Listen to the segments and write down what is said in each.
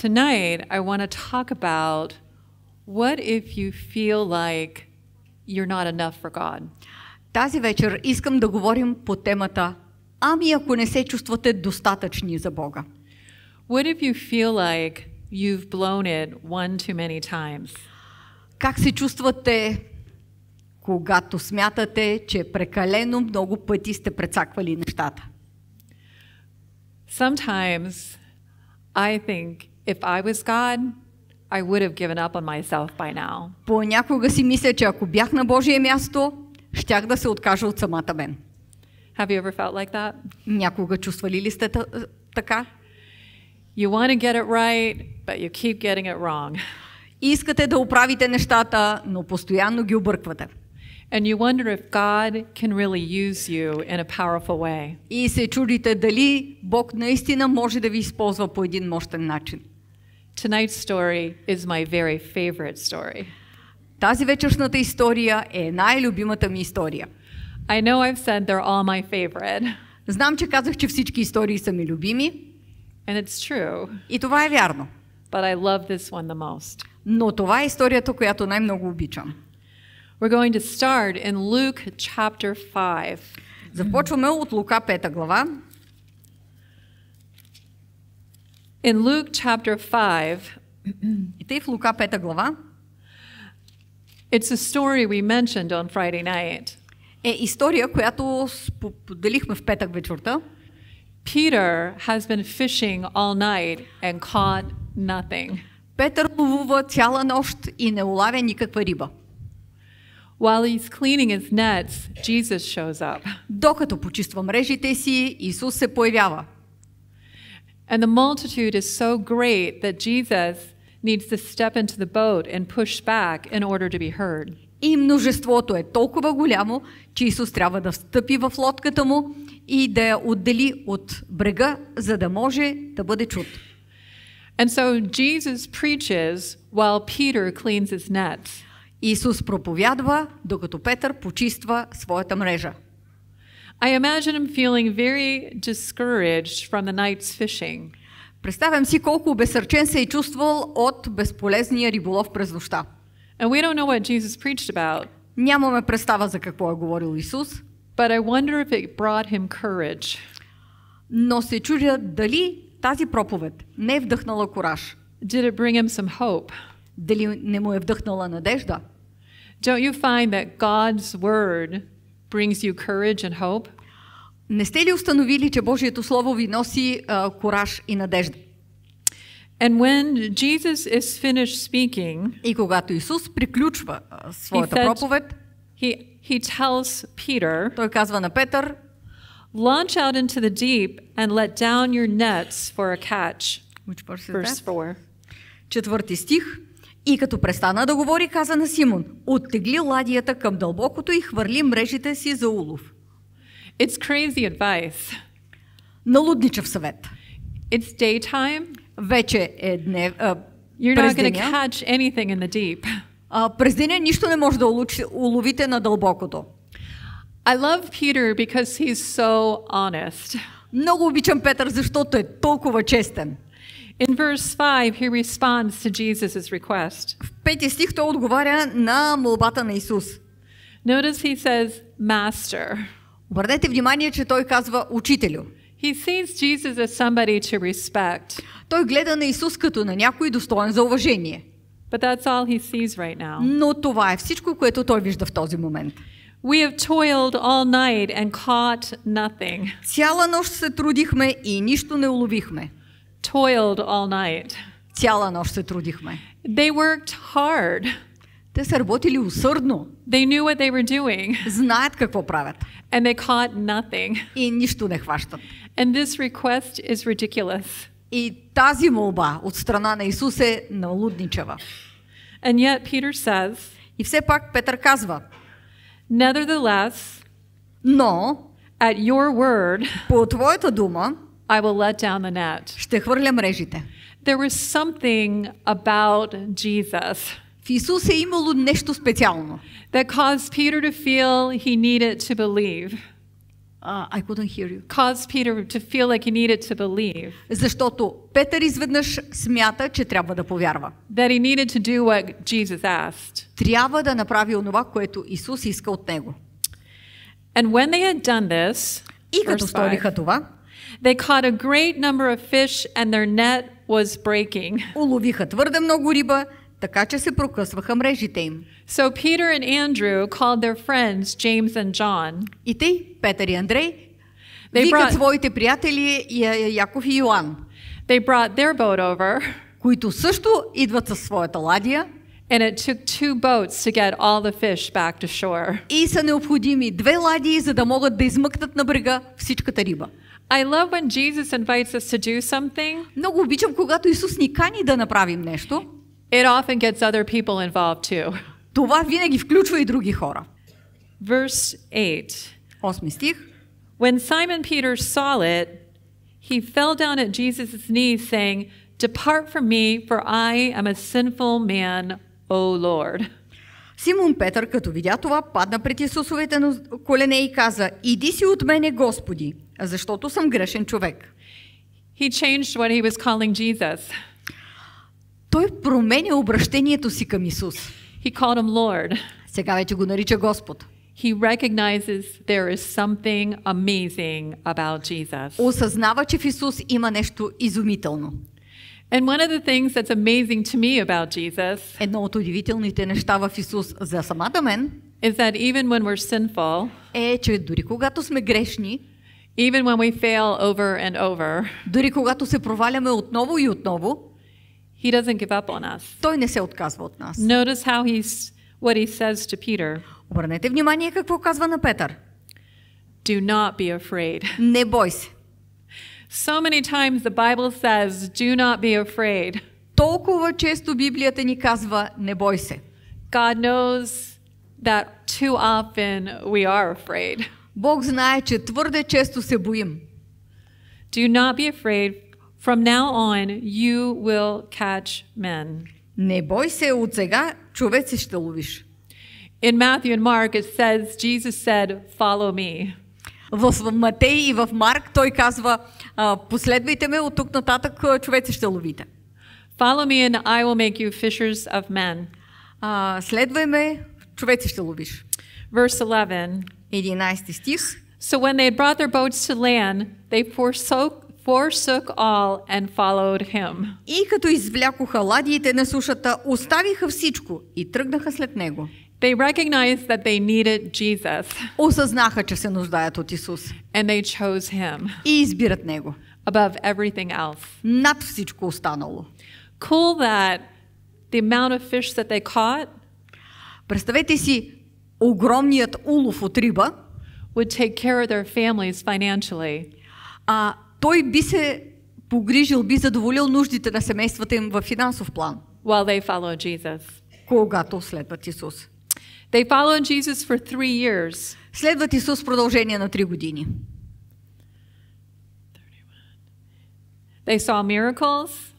Tonight, I want to talk about what if you feel like you're not enough for God. Тази вечер искам да говорим по темата Ами ако не се чувствате достатъчни за Бога. What if you feel like you've blown it one too many times? Как се чувствате когато смятате, че прекалено много пъти сте прецаквали нещата? Sometimes I think If I was God, I would have given up on myself by now. Понякога си мисля, че ако бях на Божие място, щях да се откажа от самата мен. Have you ever felt like that? Някога чувствали ли сте така? You want to get it right, but you keep getting it wrong. Искате да оправите нещата, но постоянно ги обърквате. And you wonder if God can really use you in a powerful way. И се чудите дали Бог наистина може да ви използва по един мощен начин. Tonight's story is my very favorite story. Тази вечершната история е най-любимата ми история. I know I've said they're all my favorite. Знам, че казах, че всички истории са ми любими. And it's true. И това е вярно. But I love this one the most. Но това е историята, която най-много обичам. We're going to start in Luke chapter 5. Започваме от Лука 5 глава. In Luke chapter 5, it's a story we mentioned on Friday night. е история, която поделихме в петък вечерта. Peter has been fishing all night and caught nothing. Петър ловува цяла нощ и не улавя никаква риба. While he's cleaning his nets, Jesus shows up. Докато почиства мрежите си, Исус се появява. And the multitude is so great that Jesus needs to step into the boat and push back in order to be heard. И множеството е толкова голямо, че Исус трябва да встъпи в лодката му и да я отдели от брега, за да може да бъде чут. And so Jesus preaches while Peter cleans his nets. Исус проповядва, докато Петър почиства своята мрежа. I imagine him feeling very discouraged from the night's fishing. Представям си колко обесърчен се е чувствал от безполезния риболов през нощта. And we don't know what Jesus preached about. Нямаме представа за какво е говорил Исус. But I wonder if it brought him courage. Но се чудя дали тази проповед не е вдъхнала кораж. Did it bring him some hope? Дали не му е вдъхнала надежда? Don't you find that God's word brings you courage and hope? Не сте ли установили, че Божието Слово ви носи а, кураж и надежда? And when Jesus is finished speaking, и когато Исус приключва а, своята he проповед, he, he tells Peter, той казва на Петър, Launch out into the deep and let down your nets for a catch. Verse 4. Четвърти стих. И като престана да говори, каза на Симон, оттегли ладията към дълбокото и хвърли мрежите си за улов. It's crazy advice. Налудничав съвет. It's daytime. Вече е днев, а, You're not going to catch anything in the deep. А, през деня нищо не може да уловите на дълбокото. I love Peter because he's so honest. Много обичам Петър, защото е толкова честен. In verse 5, he responds to Jesus' request. Notice he says, Master. Обърнете внимание, че той казва Учителю. He sees Jesus as somebody to respect. Той гледа на Исус като на някой достоен за уважение. But that's all he sees right now. Но това е всичко, което той вижда в този момент. We have toiled all night and caught nothing. Цяла нощ се трудихме и нищо не уловихме. toiled all night. Цяла нощ се трудихме. They worked hard. Те са работили усърдно. They knew what they were doing. Знаят какво правят. And they caught nothing. И нищо не хващат. And this request is ridiculous. И тази молба от страна на Исус е налудничава. And yet Peter says, и все пак Петър казва, Nevertheless, но at your word, по твоята дума, I will let down the net. There was something about Jesus. В нещо That caused Peter to feel he needed to believe. Uh, I couldn't hear you. Caused Peter to feel like he needed to believe. Защото Петър изведнъж смята, че трябва да повярва. That he needed to do what Jesus asked. Трябва да направи онова, което Исус иска от него. And when they had done this, и като сториха това, they caught a great number of fish and their net was breaking. Уловиха твърде много риба, така че се прокъсваха мрежите им. So Peter and Andrew called their friends James and John. И те, Петър и Андрей, They викат brought... своите приятели Яков и Йоан. They brought their boat over. Които също идват със своята ладия. And it took two boats to get all the fish back to shore. I love when Jesus invites us to do something. It often gets other people involved too. Това винаги включва и други хора. Verse 8. 8 стих. When Simon Peter saw it, he fell down at Jesus' knees saying, Depart from me, for I am a sinful man, oh Lord. Симон Петър, като видя това, падна пред Исусовите на колене и каза, «Иди си от мене, Господи, защото съм грешен човек». He changed what he was calling Jesus. Той променя обращението си към Исус. He called him Lord. Сега вече го нарича Господ. He recognizes there is something amazing about Jesus. Осъзнава, че в Исус има нещо изумително. And one of the things that's amazing to me about Jesus is that even when we're sinful, even when we fail over and over, he doesn't give up on us. Notice how he's, what he says to Peter. Do not be afraid. Не so many times the Bible says, do not be afraid. Толкова често Библията ни казва, не бой се. God knows that too often we are afraid. Бог знае, че твърде често се боим. Do not be afraid. From now on, you will catch men. Не бой се от сега, човеци ще ловиш. In Matthew and Mark it says Jesus said, "Follow me." В Матей и в Марк той казва, последвайте ме, от тук нататък човеци ще ловите. Follow me and I will make you fishers of men. А, следвай ме, човеци ще ловиш. Verse 11. 11 стих. So when they had brought their boats to land, they forsook forsook all and followed him. И като извлякоха ладиите на сушата, оставиха всичко и тръгнаха след него. They recognized that they needed Jesus. Осъзнаха, че се нуждаят от Исус. And they chose him. И избират него. Above everything else. Над всичко останало. Cool that the amount of fish that they caught. Представете си огромният улов от риба. Would take care of their families financially. А той би се погрижил, би задоволил нуждите на семействата им в финансов план. While they follow Jesus. Когато следват Исус. They followed Jesus for three years. Следват Исус в продължение на три години. They saw miracles.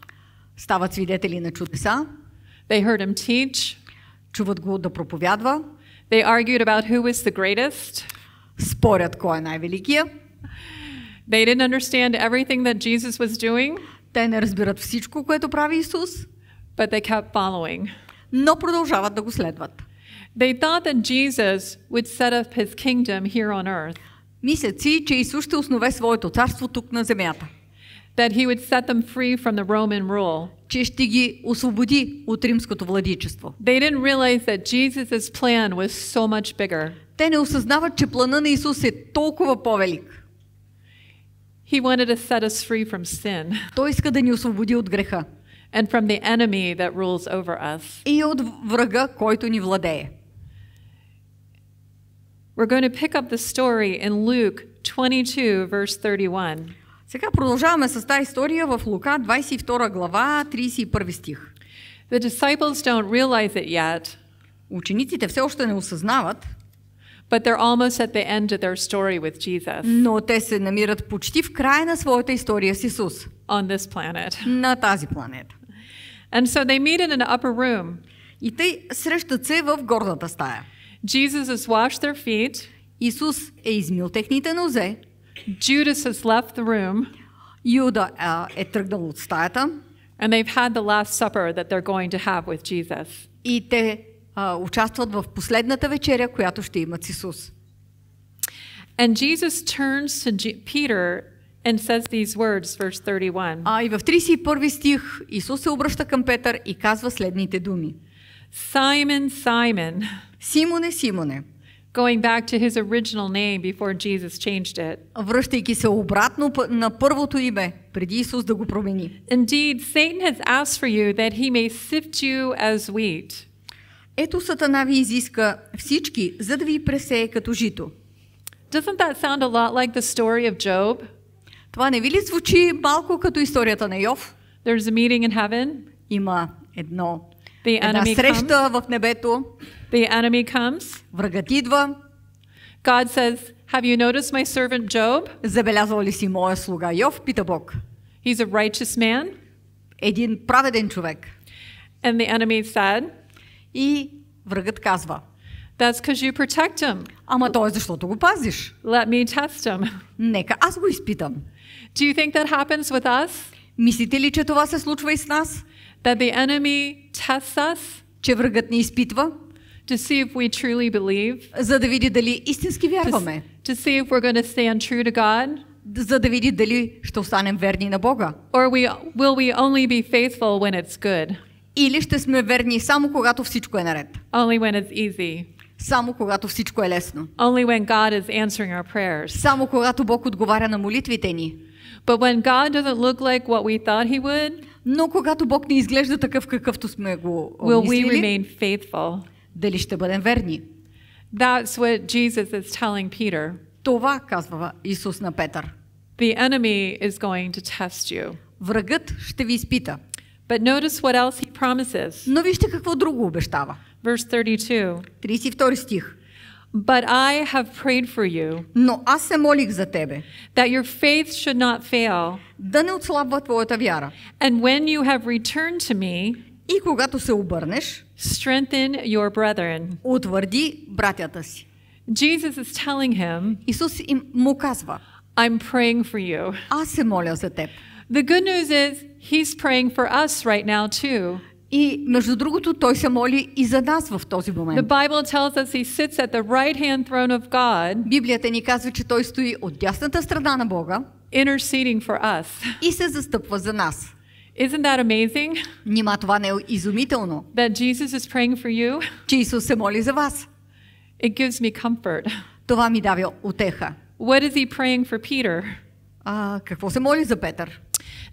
Стават свидетели на чудеса. They heard him teach. Чуват го да проповядва. They argued about who was the greatest. Спорят кой е най-великия. They didn't understand everything that Jesus was doing. Те не разбират всичко, което прави Исус. But they kept following. Но продължават да го следват. They thought that Jesus would set up his kingdom here on earth. си, че Исус ще своето царство тук на земята. That he would set them free from the Roman rule. Че владичество. They didn't realize that Jesus' plan was so much bigger. Те не че на Исус е толкова повелик. He wanted to set us free from sin. да от греха. And from the enemy that rules over us. И от врага, който ни владее. We're going to pick up the story in Luke 22, verse 31. The disciples don't realize it yet. but they're almost at the end of their story with Jesus. Но те се намират On this planet. На тази планета. And so they meet in an upper room. И те срещат се в гордата стая. Jesus has washed their feet. Исус е измил техните нозе. Judas has left the room. Юда е тръгнал от стаята. And they've had the last supper that they're going to have with Jesus. И те а, участват в последната вечеря, която ще имат с Исус. And Jesus turns to Peter and says these words, verse 31. А и в 31 стих Исус се обръща към Петър и казва следните думи. Simon, Simon. Simone, Simone. Going back to his original name before Jesus changed it. Връщайки се обратно на първото име, преди Исус да го промени. Indeed, Satan has asked for you that he may sift you as wheat. Ето Сатана ви изиска всички, за да ви пресее като жито. Doesn't that sound a lot like the story of Job? Това не ви ли звучи малко като историята на Йов? There's a meeting in heaven. Има едно the enemy среща comes. в небето. The enemy comes. Врагът идва. God says, have you noticed my servant Job? Забелязал ли си моя слуга Йов? Пита Бог. He's a righteous man. Един праведен човек. And the enemy said, и врагът казва, That's because you protect him. Ама е защото го пазиш. Let me test him. Нека аз го изпитам. Do you think that happens with us? Мислите ли, че това се случва и с нас? that the enemy tests us, че врагът ни изпитва, to see if we truly believe, за да види дали истински вярваме, to, to see if we're going to stand true to God, за да види дали ще останем верни на Бога, or we, will we only be faithful when it's good, или ще сме верни само когато всичко е наред, only when it's easy, само когато всичко е лесно, only when God is answering our prayers, само когато Бог отговаря на молитвите ни. But when God doesn't look like what we thought he would, но когато Бог не изглежда такъв какъвто сме го will мислили, we remain faithful? Дали ще бъдем верни? That's what Jesus is telling Peter. Това казва Исус на Петър. The enemy is going to test you. Врагът ще ви изпита. But notice what else he promises. Но вижте какво друго обещава. Verse 32. 32 стих. But I have prayed for you. Но аз се молих за тебе. That your faith should not fail. Да не отслабва твоята вяра. And when you have returned to me, и когато се обърнеш, strengthen your brethren. Утвърди братята си. Jesus is telling him, Исус им му казва, I'm praying for you. Аз се моля за теб. The good news is he's praying for us right now too. И между другото, той се моли и за нас в този момент. The Bible tells us he sits at the right-hand throne of God. Библията ни казва, че той стои от дясната страна на Бога. Interceding for us. И се застъпва за нас. Isn't that amazing? Нима това не е изумително? That Jesus is praying for you. Че Исус се моли за вас. It gives me comfort. Това ми дава утеха. What is he praying for Peter? А, какво се моли за Петър?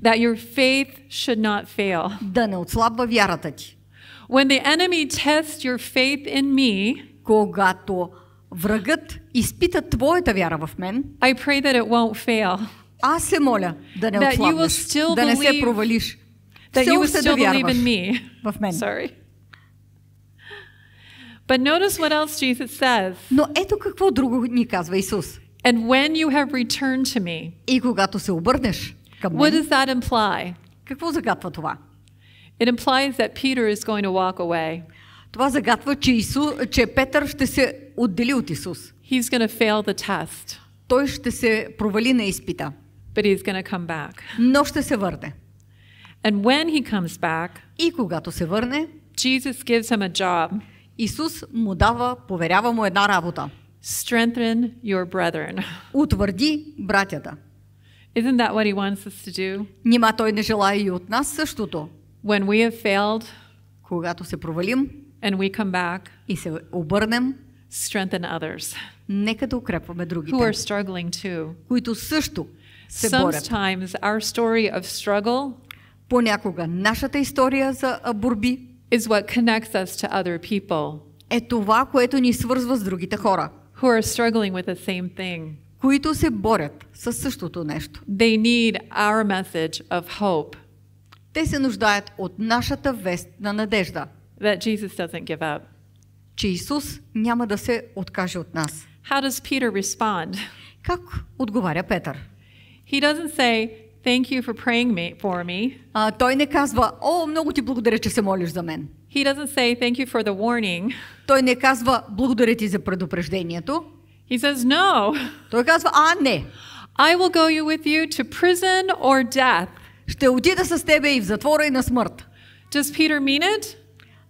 That your faith should not fail. Да не отслабва вярата ти. When the enemy tests your faith in me, когато врагът изпита твоята вяра в мен, I pray that it won't fail. Аз се моля да не отслабнеш, да не се провалиш. That Все you still да believe in me. В мен. Sorry. But notice what else Jesus says. Но ето какво друго ни казва Исус. And when you have returned to me, и когато се обърнеш, Към мен. What does that imply? Какво загатва това? It implies that Peter is going to walk away. Това загатва, че, Ису, че Петър ще се отдели от Исус. He's going to fail the test. Той ще се провали на изпита. But he's going to come back. Но ще се върне. And when he comes back, и когато се върне, Jesus gives him a job. Исус му дава, поверява му една работа. Strengthen your brethren. Утвърди братята. Isn't that what he wants us to do? не и нас When we have failed, когато се провалим, and we come back, и се strengthen others. Нека да укрепваме другите. Who are struggling too. Които се Sometimes our story of struggle понякога нашата история за борби is what connects us to other people. Е това, което ни свързва с другите хора. Who are struggling with the same thing. които се борят със същото нещо. They need our message of hope. Те се нуждаят от нашата вест на надежда. That Jesus doesn't give up. Че Исус няма да се откаже от нас. How does Peter respond? Как отговаря Петър? He doesn't say, Thank you for praying me, for me. А, той не казва, о, много ти благодаря, че се молиш за мен. He doesn't say, Thank you for the warning. Той не казва, благодаря ти за предупреждението. He says, No. Той казва, а не. I will go you with you to prison or death. Ще отида с тебе и в затвора и на смърт. Does Peter mean it?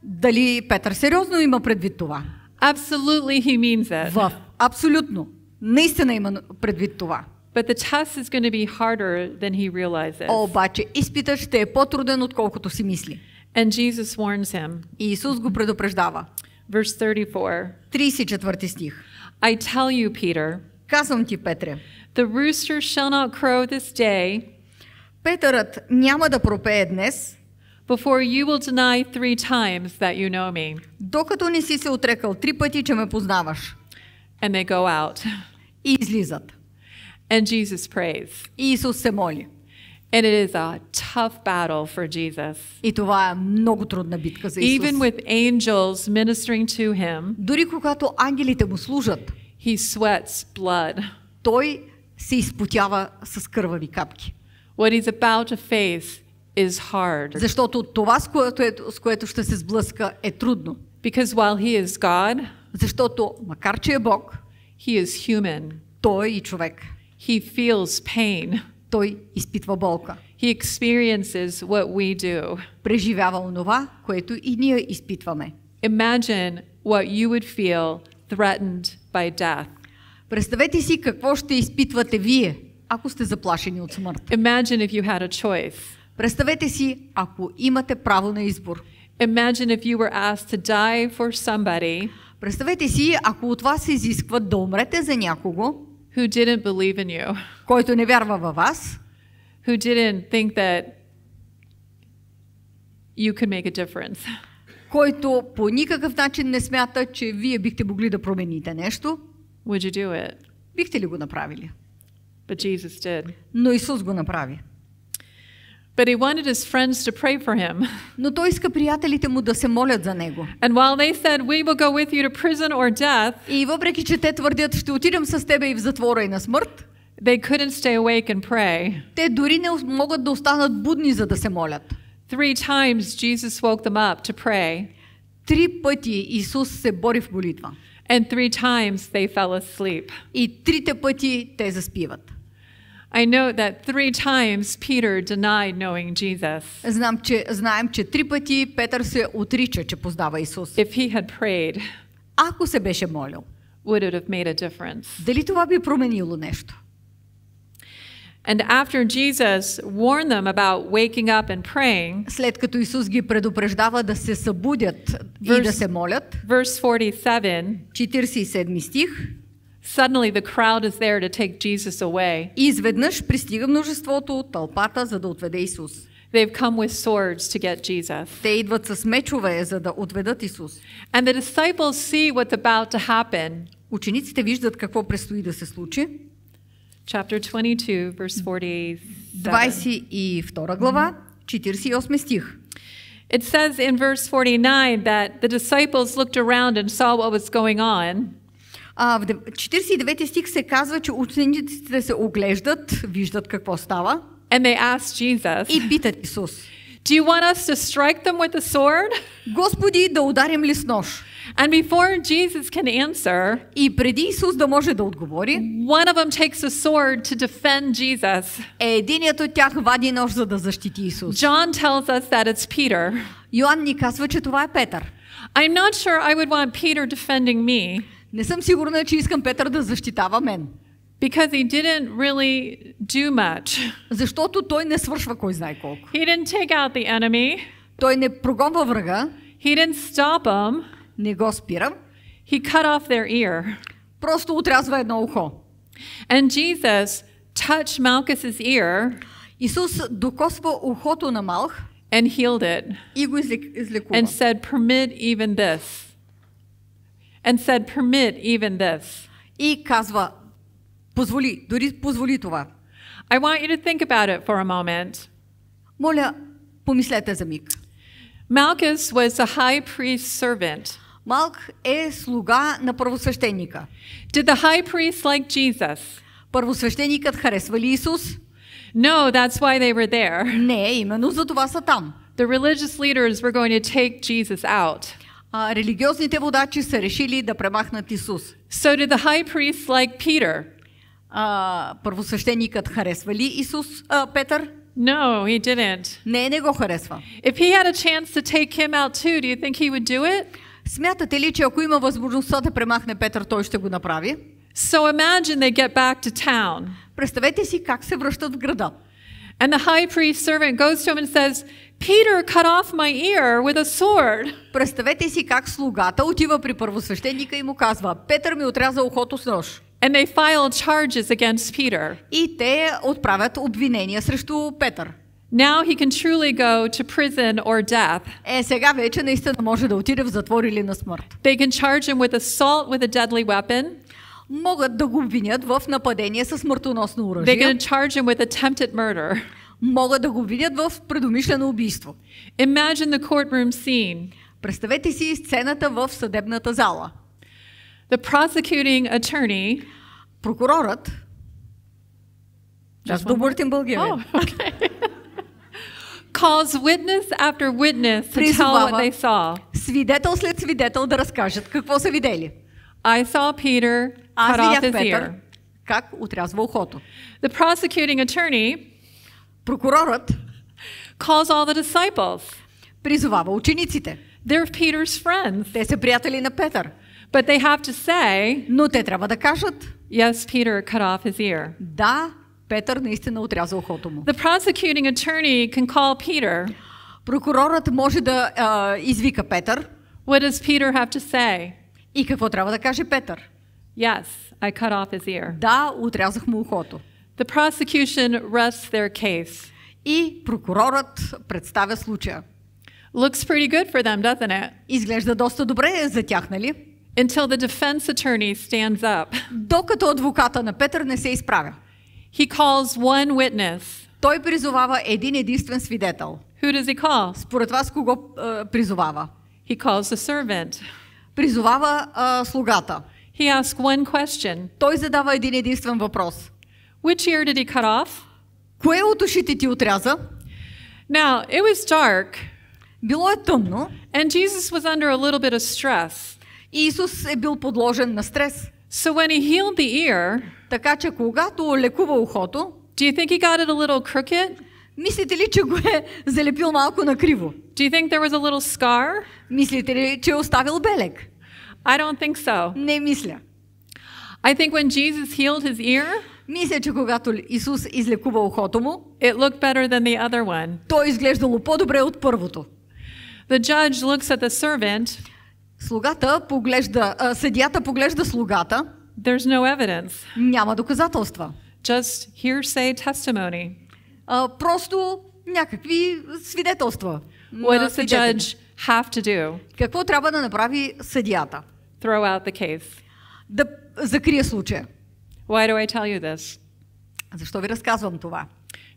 Дали Петър сериозно има предвид това? Absolutely he means it. В, абсолютно. Наистина има предвид това. But the test is going to be harder than he realizes. Обаче изпитът ще е по-труден отколкото си мисли. And Jesus warns him. Иисус го предупреждава. Verse 34. 34 стих. I tell you, Peter, Петре, the rooster shall not crow this day няма да днес, before you will deny three times that you know me. докато не си се отрекал три пъти, че ме познаваш. And they go out. And Jesus prays. се моли. And it is a tough battle for Jesus. И това е много трудна битка за Исус. Even with angels ministering to him. Дори когато ангелите му служат. He sweats blood. Той се изпотява с кървави капки. What he's about to face is hard. Защото това с което, е, с което ще се сблъска е трудно. Because while he is God, защото макар че е Бог, he is human. Той е и човек. He feels pain. той изпитва болка. He experiences what we do. Преживява онова, което и ние изпитваме. Imagine what you would feel threatened by death. Представете си какво ще изпитвате вие, ако сте заплашени от смърт. Imagine if you had a choice. Представете си, ако имате право на избор. Imagine if you were asked to die for somebody. Представете си, ако от вас се изискват да умрете за някого. Who didn't believe in you който не вярва във вас, who didn't think that you could make a difference. който по никакъв начин не смята, че вие бихте могли да промените нещо. Would you do it? Бихте ли го направили? But Jesus did. Но Исус го направи. But he wanted his friends to pray for him. Но той иска приятелите му да се молят за него. And while they said we will go with you to prison or death. И въпреки че те твърдят ще отидем с тебе и в затвора и на смърт. They couldn't stay awake and pray. Те дори не могат да останат будни за да се молят. Three times Jesus woke them up to pray. Три пъти Исус се бори в молитва. And three times they fell asleep. И трите пъти те заспиват. I know that three times Peter denied knowing Jesus. Знам, че, знаем, че три пъти Петър се отрича, че познава Исус. If he had prayed, ако се беше молил, would it have made a difference? Дали това би променило нещо? And after Jesus warned them about waking up and praying, след като Исус ги предупреждава да се събудят verse, и да се молят, verse 47, 47 стих, Suddenly the crowd is there to take Jesus away. И изведнъж пристига множеството от тълпата, за да отведе Исус. They've come with swords to get Jesus. Те идват с мечове, за да отведат Исус. And the disciples see what's about to happen. Учениците виждат какво предстои да се случи chapter 22, verse 48 It says in verse 49 that the disciples looked around and saw what was going on. А в 49 стих се казва, че учениците се оглеждат, виждат какво става. And they asked Jesus. И питат Исус. Do you want us to strike them with a sword? Господи, да ударим ли с нож? And before Jesus can answer, и преди Исус да може да отговори, one of them takes a sword to defend Jesus. Единият от тях вади нож за да защити Исус. John tells us that it's Peter. Йоанн ни казва, че това е Петър. I'm not sure I would want Peter defending me. Не съм сигурна, че искам Петър да защитава мен. Because he didn't really do much. Защото той не свършва кой знае колко. He didn't take out the enemy. Той не прогонва врага. He didn't stop him не го спирам. He cut off their ear. Просто отрязва едно ухо. And Jesus touched Malchus's ear. Исус докосва ухото на Малх. And healed it. И го излекува. And said, permit even this. And said, permit even this. И казва, позволи, дори позволи това. I want you to think about it for a moment. Моля, помислете за миг. Malchus was a high priest servant. Малк е слуга на първосвещеника. Did the high priest like Jesus? Първосвещеникът харесва ли Исус? No, that's why they were there. Не, именно за това са там. The religious leaders were going to take Jesus out. А, религиозните водачи са решили да премахнат Исус. So did the high priest like Peter? А, първосвещеникът харесва ли Исус, а, Петър? No, he didn't. Не, не го харесва. If he had a chance to take him out too, do you think he would do it? Смятате ли, че ако има възможността да премахне Петър, той ще го направи? So imagine they get back to town. Представете си как се връщат в града. And the high priest servant goes to him and says, Peter cut off my ear with a sword. Представете си как слугата отива при първосвещеника и му казва: Петър ми отряза ухото с нож. And they file charges against Peter. И те отправят обвинения срещу Петър. Now he can truly go to prison or death. Е, сега вече наистина може да отиде в затвор или на смърт. They can charge him with assault with a deadly weapon. Могат да го обвинят в нападение със смъртоносно оръжие. They can charge him with attempted murder. Могат да го обвинят в предумишлено убийство. Imagine the courtroom scene. Представете си сцената в съдебната зала. The prosecuting attorney Прокурорът That's Добър българин. Oh, okay calls witness after witness to tell what they saw. свидетел след свидетел да разкажат какво са видели. I saw Peter Аз cut off his Петър, ear. как отрязва ухото. The prosecuting attorney прокурорът calls all the disciples. призовава учениците. They're Peter's friends. Те са приятели на Петър. But they have to say, но те трябва да кажат, yes, Peter cut off his ear. Да, Петър наистина отряза ухото му. The prosecuting attorney can call Peter. Прокурорът може да uh, извика Петър. What does Peter have to say? И какво трябва да каже Петър? Yes, I cut off his ear. Да, отрязах му ухото. The prosecution rests their case. И прокурорът представя случая. Looks pretty good for them, doesn't it? Изглежда доста добре за тях, нали? Until the defense attorney stands up. Докато адвоката на Петър не се изправя. He calls one witness. Той призовава един единствен свидетел. Who does he call? Според вас кого uh, призовава? He calls the servant. Призовава uh, слугата. He asks one question. Той задава един единствен въпрос. Which ear did he cut off? Кое от ушите ти отряза? Now, it was dark. Било е тъмно. And Jesus was under a little bit of stress. Иисус е бил подложен на стрес. So when he healed the ear, така че когато лекува ухото, do you think he got it a little crooked? Мислите ли, че го е залепил малко накриво? Do you think there was a little scar? Мислите ли, че е оставил белег? I don't think so. Не мисля. I think when Jesus healed his ear, мисля, че когато Исус излекува ухото му, it looked better than the other one. То изглеждало по-добре от първото. The judge looks at the servant. Слугата поглежда, съдията поглежда слугата. There's no evidence. Няма доказателства. Just hearsay testimony. просто някакви свидетелства. What does the judge have to do? Какво трябва да направи съдията? Throw out the case. Да закрие случая. Why do I tell you this? Защо ви разказвам това?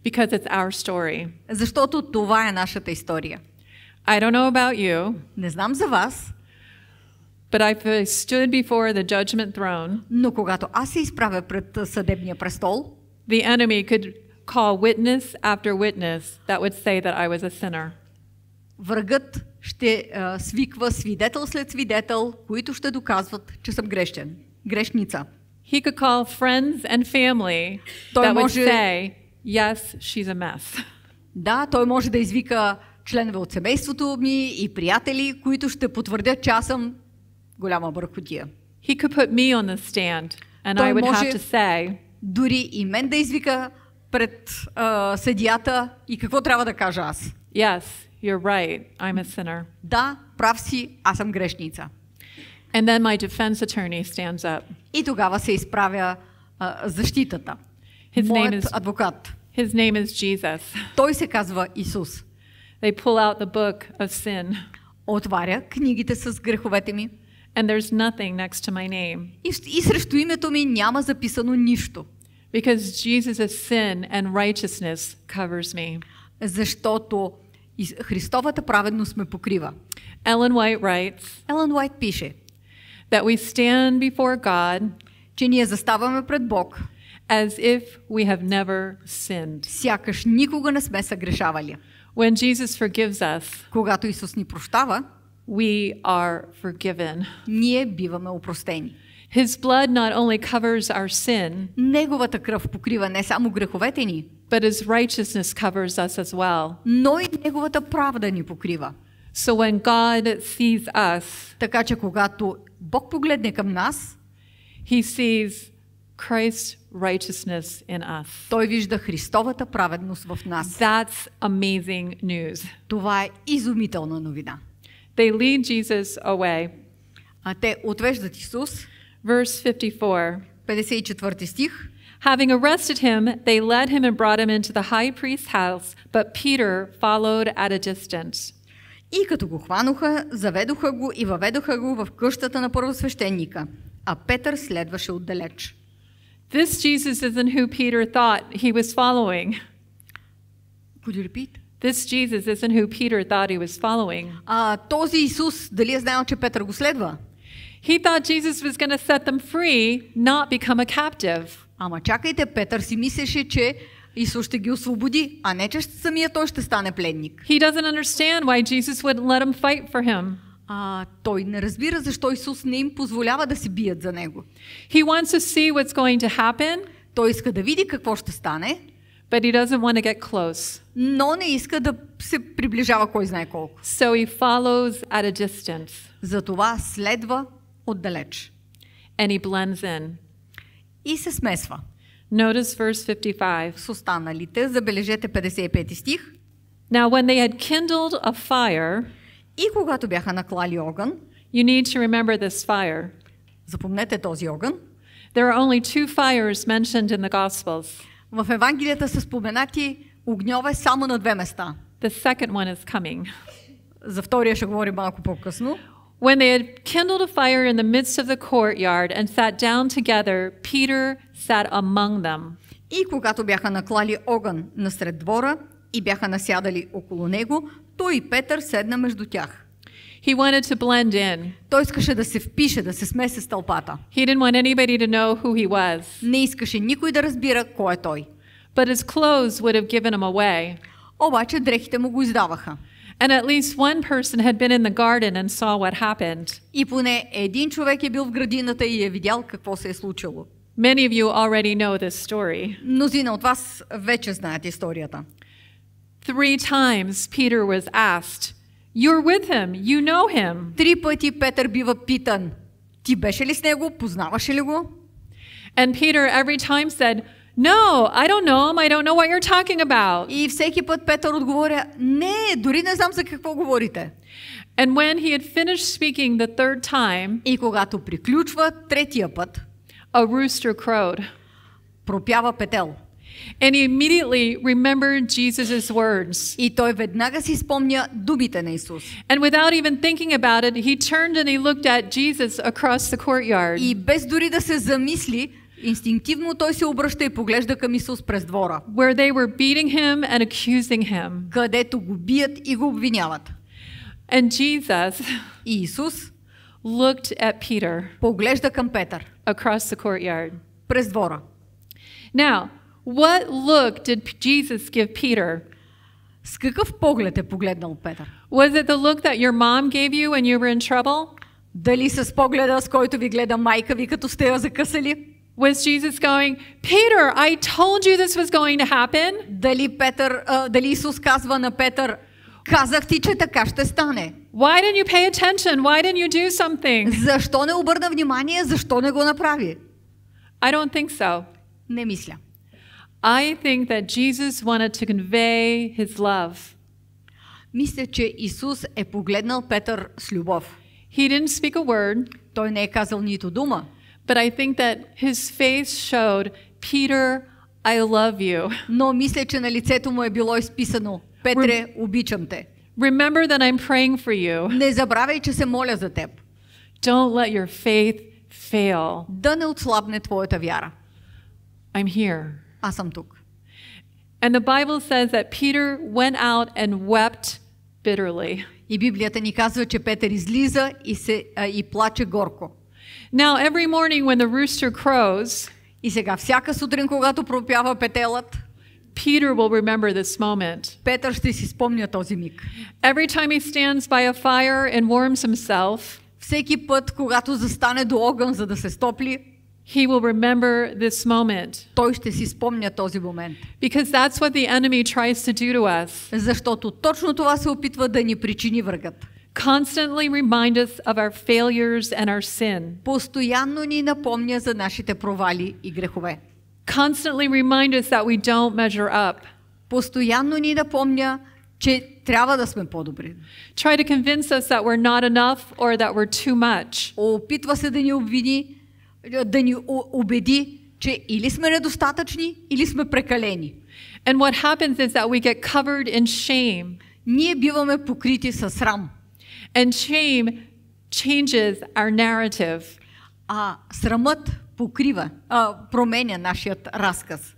Because it's our story. Защото това е нашата история. I don't know about you. Не знам за вас. But i stood before the judgment throne. Но когато аз се изправя пред съдебния престол, the enemy could call witness after witness that would say that I was a sinner. Врагът ще uh, свиква свидетел след свидетел, които ще доказват, че съм грешен, грешница. He could call friends and family that може... would say, yes, she's a mess. Да, той може да извика членове от семейството ми и приятели, които ще потвърдят, че аз съм голяма бъркотия. He could put me on the stand and Той I would have to say дори и мен да извика пред uh, съдията и какво трябва да кажа аз. Yes, you're right. I'm a sinner. Да, прав си, аз съм грешница. And then my defense attorney stands up. И тогава се изправя uh, защитата. His Моят name is, адвокат. His name is Jesus. Той се казва Исус. They pull out the book of sin. Отваря книгите с греховете ми. And there's nothing next to my name. И, срещу името ми няма записано нищо. Because Jesus' sin and righteousness covers me. Защото Христовата праведност ме покрива. Ellen White writes. Ellen White пише. That we stand before God. Че ние заставаме пред Бог. As if we have never sinned. Сякаш никога не сме съгрешавали. When Jesus forgives us. Когато Исус ни прощава we are forgiven. Ние биваме опростени. His blood not only covers our sin, неговата кръв покрива не само греховете ни, but his righteousness covers us as well. Но и неговата правда ни покрива. So when God sees us, така че когато Бог погледне към нас, he sees Christ's righteousness in us. Той вижда Христовата праведност в нас. That's amazing news. Това е изумителна новина. They lead Jesus away. те отвеждат Исус. Verse 54. 54 стих. Having arrested him, they led him and brought him into the high priest's house, but Peter followed at a distance. И като го хвануха, заведоха го и въведоха го в къщата на първосвещеника, а Петър следваше отдалеч. This Jesus isn't who Peter thought he was following. Could you repeat? This Jesus isn't who Peter thought he was following. А, този Исус, дали е знаел, че Петър го следва? He thought Jesus was going to set them free, not become a captive. Ама чакайте, Петър си мислеше, че Исус ще ги освободи, а не че самия той ще стане пленник. He doesn't understand why Jesus wouldn't let him fight for him. А, той не разбира защо Исус не им позволява да се бият за него. He wants to see what's going to happen. Той иска да види какво ще стане. But he doesn't want to get close. Но не иска да се приближава кой знае колко. So he follows at a distance. Затова следва отдалеч. And he blends in. И се смесва. Notice verse 55. С останалите, забележете 55 стих. Now when they had kindled a fire, и когато бяха наклали огън, you need to remember this fire. Запомнете този огън. There are only two fires mentioned in the Gospels. В Евангелията са споменати огньове само на две места. The second one is coming. За втория ще говорим малко по-късно. When they had kindled a fire in the midst of the courtyard and sat down together, Peter sat among them. И когато бяха наклали огън насред двора и бяха насядали около него, той и Петър седна между тях. He wanted to blend in. Той искаше да се впише, да се смесе с тълпата. He didn't want anybody to know who he was. Не искаше никой да разбира кой е той. But his clothes would have given him away. Обаче дрехите му го издаваха. And at least one person had been in the garden and saw what happened. И поне един човек е бил в градината и е видял какво се е случило. Many of you already know this story. Мнозина от вас вече знаят историята. Three times Peter was asked you're with him. You know him. Три пъти Петър бива питан. Ти беше ли с него? ли го? And Peter every time said, No, I don't know him. I don't know what you're talking about. И всеки път Петър отговоря, не, дори не знам за какво говорите. And when he had finished speaking the third time, и когато приключва третия път, a rooster crowed. Пропява петел. And he immediately remembered Jesus's words. And without even thinking about it, he turned and he looked at Jesus across the courtyard. инстинктивно той се обръща и поглежда към Исус през двора. Where they were beating him and accusing him. Където го бият и го обвиняват. And Jesus и Исус looked at Peter. Поглежда към Петър. Across the courtyard. През двора. Now, what look did Jesus give Peter? С какъв поглед е погледнал Петър? Was it the look that your mom gave you when you were in trouble? Дали с погледа, с който ви гледа майка ви, като сте я закъсали? Was Jesus going, Peter, I told you this was going to happen? Дали, Петър, uh, дали Исус казва на Петър, казах ти, че така ще стане? Why didn't you pay attention? Why didn't you do something? Защо не обърна внимание? Защо не го направи? I don't think so. Не мисля. I think that Jesus wanted to convey his love. Мисля, че Исус е погледнал Петър с любов. He didn't speak a word. Той не е казал нито дума. But I think that his face showed, Peter, I love you. Но мисля, че на лицето му е било изписано, Петре, обичам те. Remember that I'm praying for you. Не забравяй, че се моля за теб. Don't let your faith fail. Да не отслабне твоята вяра. I'm here asamtuk. And the Bible says that Peter went out and wept bitterly. И Библията ни казва, че Петър излиза и, се, а, и плаче горко. Now every morning when the rooster crows, и сега всяка сутрин, когато пропява петелът, Peter will remember this moment. Петър ще си спомня този миг. Every time he stands by a fire and warms himself, всеки път, когато застане до огън, за да се стопли, he will remember this moment. Той ще си спомня този момент. Because that's what the enemy tries to do to us. Защото точно това се опитва да ни причини врагът. Constantly remind us of our failures and our sin. Постоянно ни напомня за нашите провали и грехове. Constantly remind us that we don't measure up. Постоянно ни напомня, че трябва да сме по-добри. Try to convince us that we're not enough or that we're too much. Опитва се да ни обвини, да ни убеди, че или сме недостатъчни, или сме прекалени. And what happens is that we get covered in shame. Ние биваме покрити със срам. And shame changes our narrative. А срамът покрива, а, променя нашият разказ.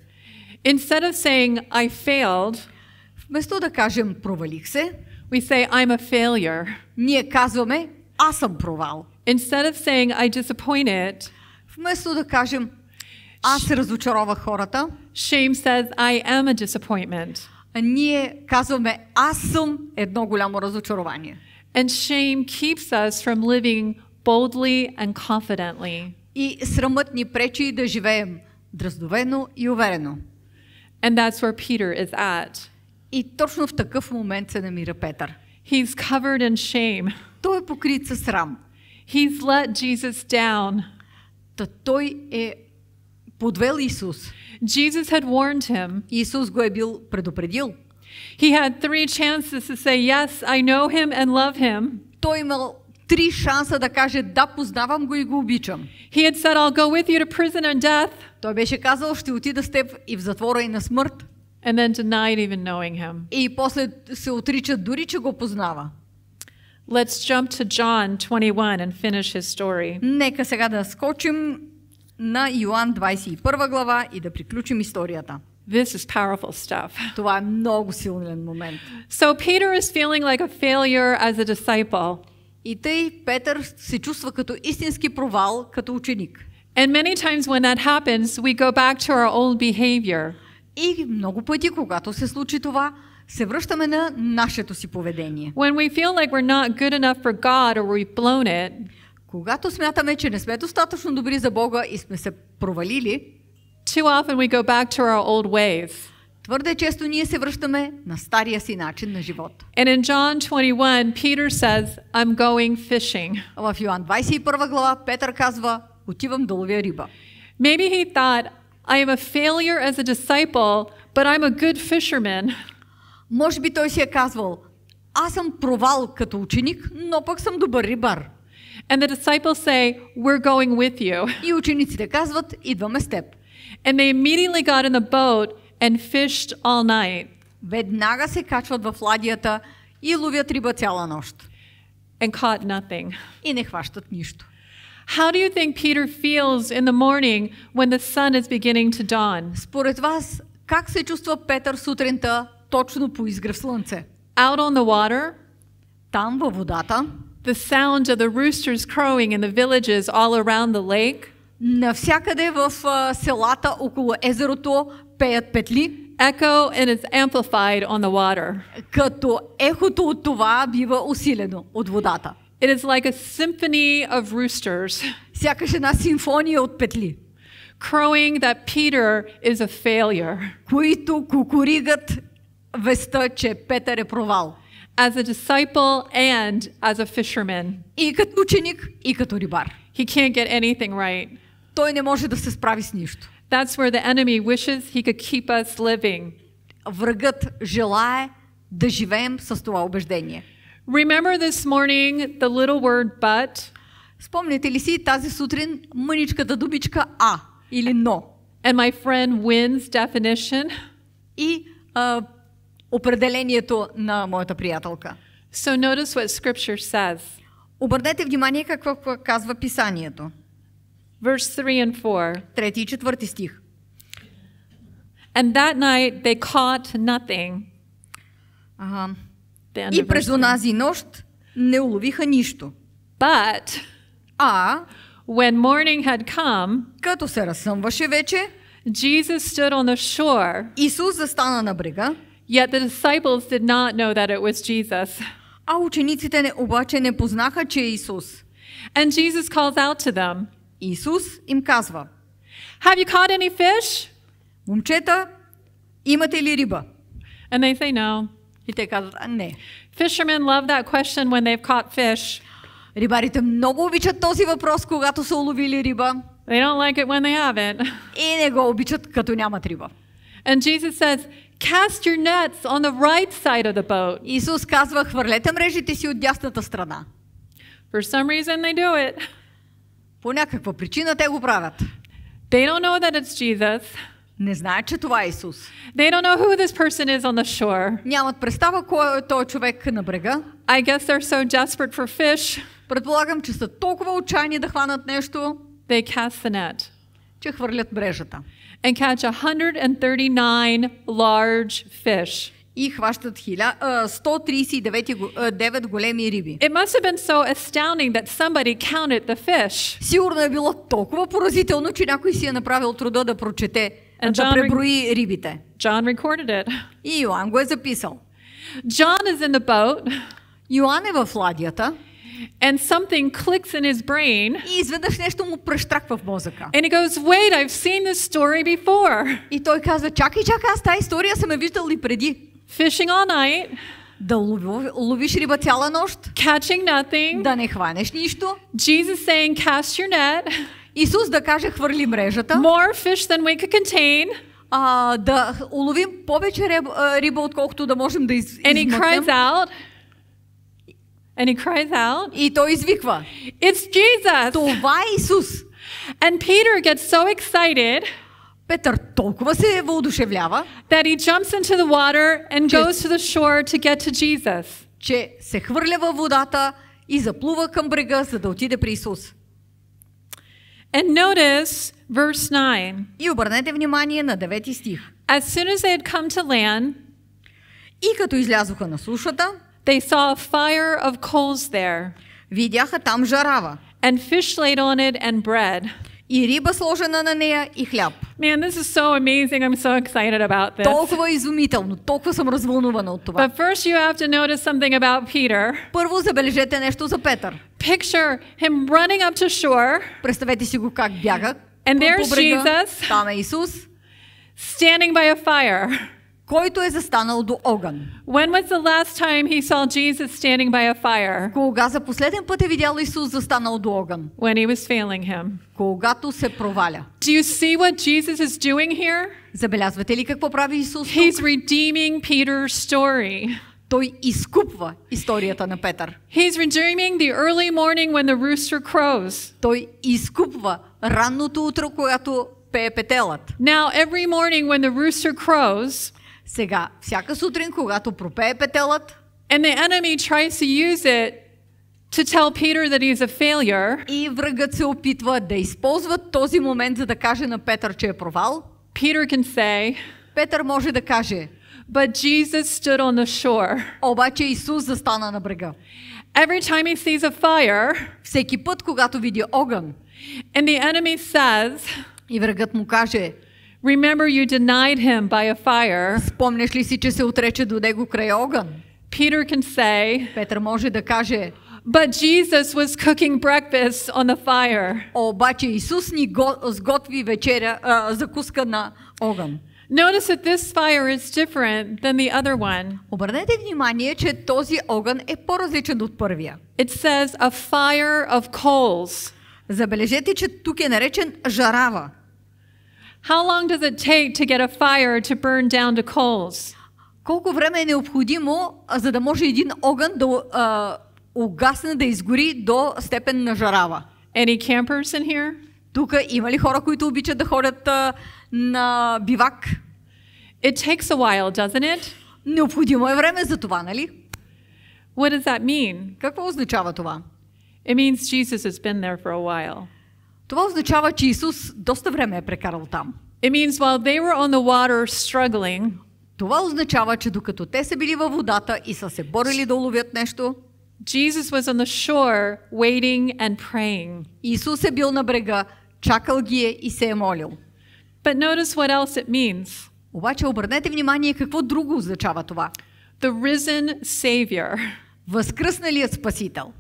Instead of saying I failed, вместо да кажем провалих се, we say I'm a failure. Ние казваме аз съм провал. Instead of saying I disappointed, Вместо да кажем, аз разочаровах хората. Shame says, I am a disappointment. А ние казваме, аз съм едно голямо разочарование. And shame keeps us from living boldly and confidently. И срамът ни пречи да живеем драздовено и уверено. And that's where Peter is at. И точно в такъв момент се намира Петър. He's covered in shame. Той е покрит със срам. He's let Jesus down. Та той е подвел Исус. Jesus had warned him. Исус го е бил предупредил. He had three chances to say, yes, I know him and love him. Той имал три шанса да каже, да, познавам го и го обичам. He had said, I'll go with you to prison and death. Той беше казал, ще отида с теб и в затвора и на смърт. And then denied even knowing him. И после се отрича дори, че го познава. Let's jump to John 21 and finish his story. Нека сега да скочим на Йоан 21 глава и да приключим историята. This is powerful stuff. Това е много силен момент. So Peter is feeling like a failure as a disciple. И тъй Петър се чувства като истински провал като ученик. And many times when that happens, we go back to our old behavior. И много пъти, когато се случи това, се връщаме на нашето си поведение. When we feel like we're not good enough for God or we've blown it, когато смятаме, че не сме достатъчно добри за Бога и сме се провалили, too often we go back to our old ways. Твърде често ние се връщаме на стария си начин на живот. And in John 21, Peter says, I'm going fishing. В Йоан 21 глава Петър казва, отивам да ловя риба. Maybe he thought, I am a failure as a disciple, but I'm a good fisherman. Може би той си е казвал, аз съм провал като ученик, но пък съм добър рибар. And the disciples say, We're going with you. И учениците казват, идваме с теб. And they immediately got in the boat and fished all night. Веднага се качват в ладията и ловят риба цяла нощ. And caught nothing. И не хващат нищо. How do you think Peter feels in the morning when the sun is beginning to dawn? Според вас, как се чувства Петър сутринта, точно по изгрев слънце. Out on the water, там във водата, the sound of the roosters crowing in the villages all around the lake. Навсякъде в uh, селата около езерото пеят петли. Echo and it's amplified on the water. Като ехото от това бива усилено от водата. It is like a symphony of roosters. Сякаш една симфония от петли. Crowing that Peter is a failure. Които кукуригат провал. As a disciple and as a fisherman. И като ученик, и като рибар. He can't get anything right. Той не може да се справи с нищо. That's where the enemy wishes he could keep us living. Врагът желае да живеем с това убеждение. Remember this morning the little word but. ли си тази сутрин мъничката а или но? And my friend Win's definition. И uh, определението на моята приятелка. So notice what scripture says. Обърнете внимание какво казва писанието. Verse 3 and 4. Трети и четвърти стих. And that night they caught nothing. Ага. И през онази нощ не уловиха нищо. But а when morning had come, като се разсъмваше вече, Jesus stood on the shore. Исус застана на брега. Yet the disciples did not know that it was Jesus. А учениците не, obače не познаха, че е Исус. And Jesus calls out to them. Isus im kažva. Have you caught any fish? Момчета, имате ли риба? And they say no. И те казват, не. Fishermen love that question when they've caught fish. Рибарите много обичат този въпрос, когато са уловили риба. They don't like it when they haven't. И не го обичат, като нямат риба. And Jesus says, Cast your nets on the right side of the boat. Исус казва, хвърлете мрежите си от дясната страна. For some reason they do it. По някаква причина те го правят. They don't know that it's Jesus. Не знаят, че това е Исус. They don't know who this person is on the shore. Нямат представа кой е този човек на брега. I guess they're so desperate for fish. Предполагам, че са толкова отчаяни да хванат нещо. They cast the net. че хвърлят мрежата. And catch 139 large fish. И хващат 139 големи риби. It must have been so astounding that somebody counted the fish. Сигурно е било толкова поразително, че някой си е направил труда да прочете, And да преброи рибите. John recorded it. И Йоан го е записал. John is in the boat. Йоан е в ладията. And something clicks in his brain. И изведнъж нещо му пръщраква в мозъка. And he goes, "Wait, I've seen this story before." И той казва, чакай, чакай, аз тази история съм я виждал ли преди? Fishing all night. Да ловиш риба цяла нощ. Catching nothing. Да не хванеш нищо. Jesus saying, cast your net. Исус да каже, хвърли мрежата. More fish than we could contain. А, да уловим повече риба, отколкото да можем да из, And he cries out. And he cries out. И той извиква. It's Jesus. Това е Исус. And Peter gets so excited. Петър толкова се въодушевлява. That he jumps into the water and goes to the shore to get to Jesus. Че се хвърля във водата и заплува към брега, за да отиде при Исус. And notice verse 9. И обърнете внимание на 9 стих. As soon as they had come to land, и като излязоха на сушата, they saw a fire of coals there. там жарава. And fish laid on it and bread. І риба сложена на неї, і хліб. Man, this is so amazing. I'm so excited about this. ізумітелно, розволнувана от това. But first you have to notice something about Peter. Първо забележете нещо за Петър. Picture him running up to shore. Представете си го как бяга. And there's Jesus. Там е Standing by a fire който е застанал до огън. When was the last time he saw Jesus standing by a fire? Кога за последен път е видял Исус застанал до огън? When he was failing him. Когато се проваля. Do you see what Jesus is doing here? Забелязвате ли какво прави Исус тук? He's redeeming Peter's story. Той изкупва историята на Петър. He's redeeming the early morning when the rooster crows. Той изкупва ранното утро, когато пее петелът. Now every morning when the rooster crows, Сега, всяка сутрин, когато пропее петелът, and the enemy tries to use it to tell Peter that he's a failure. И врагът се опитва да използва този момент, за да каже на Петър, че е провал. Peter can say, Петър може да каже, But Jesus stood on the shore. Обаче Исус застана на брега. Every time he sees a fire, всеки път, когато види огън, and the enemy says, и врагът му каже, Remember you denied him by a fire. Спомняш ли си, че се отрече до него край огън? Peter can say, Петър може да каже, But Jesus was cooking breakfast on the fire. Обаче Исус ни го, сготви вечеря, а, закуска на огън. Notice that this fire is different than the other one. Обърнете внимание, че този огън е по-различен от първия. It says a fire of coals. Забележете, че тук е наречен жарава. How long does it take to get a fire to burn down to coals? Колко време е необходимо, за да може един огън да а, угасне, да изгори до степен на жарава? Any campers in here? Тук има ли хора, които обичат да ходят а, на бивак? It takes a while, doesn't it? Необходимо е време за това, нали? What does that mean? Какво означава това? It means Jesus has been there for a while. Това означава, че Исус доста време е прекарал там. It means while they were on the water struggling, това означава, че докато те са били във водата и са се борили да уловят нещо, Jesus was on the shore waiting and praying. Исус е бил на брега, чакал ги е и се е молил. But notice what else it means. Обаче обърнете внимание какво друго означава това. The risen Savior. Възкръсналият Спасител.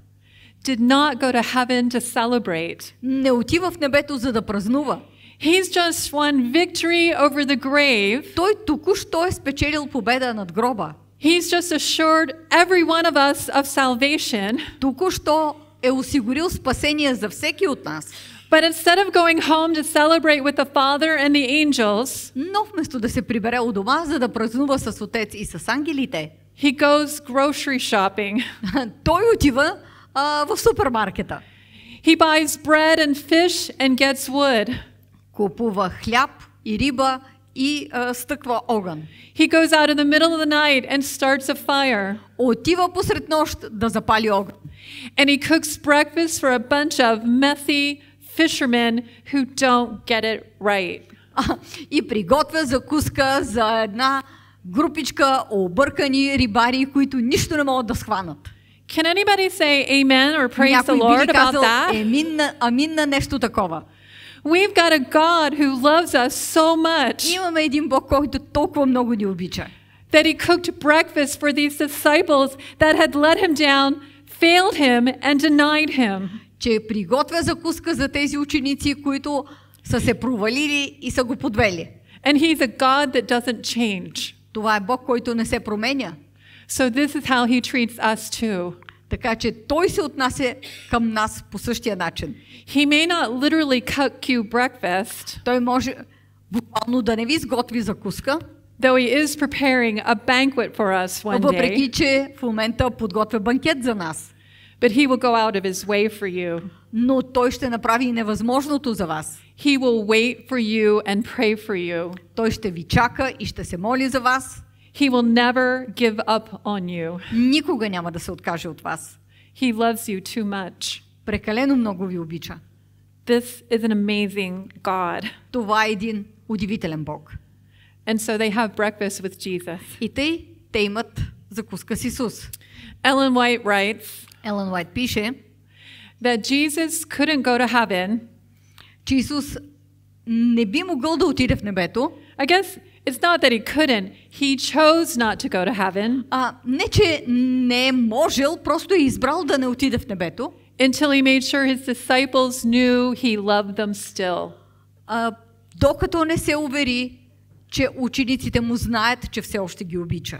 did not go to heaven to celebrate. Не отива в небето за да празнува. He's just won victory over the grave. Той току-що е спечелил победа над гроба. He's just assured every one of us of salvation. Току-що е осигурил спасение за всеки от нас. But instead of going home to celebrate with the Father and the angels, но вместо да се прибере у дома за да празнува с отец и с ангелите, he goes grocery shopping. Той отива в супермаркета. He buys bread and fish and gets wood. Купува хляб и риба и uh, стъква огън. He goes out in the middle of the night and starts a fire. Отива посред нощ да запали огън. And he cooks breakfast for a bunch of messy fishermen who don't get it right. и приготвя закуска за една групичка объркани рибари, които нищо не могат да схванат. Can anybody say amen or praise the Lord about that? Е, такова. We've got a God who loves us so much. Имаме един Бог, който толкова много ни обича. That he cooked breakfast for these disciples that had let him down, failed him and denied him. Че приготвя закуска за тези ученици, които са се провалили и са го подвели. And he's a God that doesn't change. Това е Бог, който не се променя. So this is how he treats us too. Така че той се отнася към нас по същия начин. He may not literally cook you breakfast. Той може буквално да не ви изготви закуска. Though he is preparing a banquet for us one day. Въпреки че в момента подготвя банкет за нас. But he will go out of his way for you. Но той ще направи невъзможното за вас. He will wait for you and pray for you. Той ще ви чака и ще се моли за вас. He will never give up on you. Никога няма да се откаже от вас. He loves you too much. Прекалено много ви обича. This is an amazing God. Това е един удивителен Бог. And so they have breakfast with Jesus. И те, те имат закуска с Исус. Ellen White writes, Ellen White пише, that Jesus couldn't go to heaven. че Исус не би могъл да отиде в небето. I guess it's not that he couldn't. He chose not to go to heaven. А, не, че не можел, просто избрал да не отиде в небето. Until he made sure his disciples knew he loved them still. А, докато не се увери, че учениците му знаят, че все още ги обича.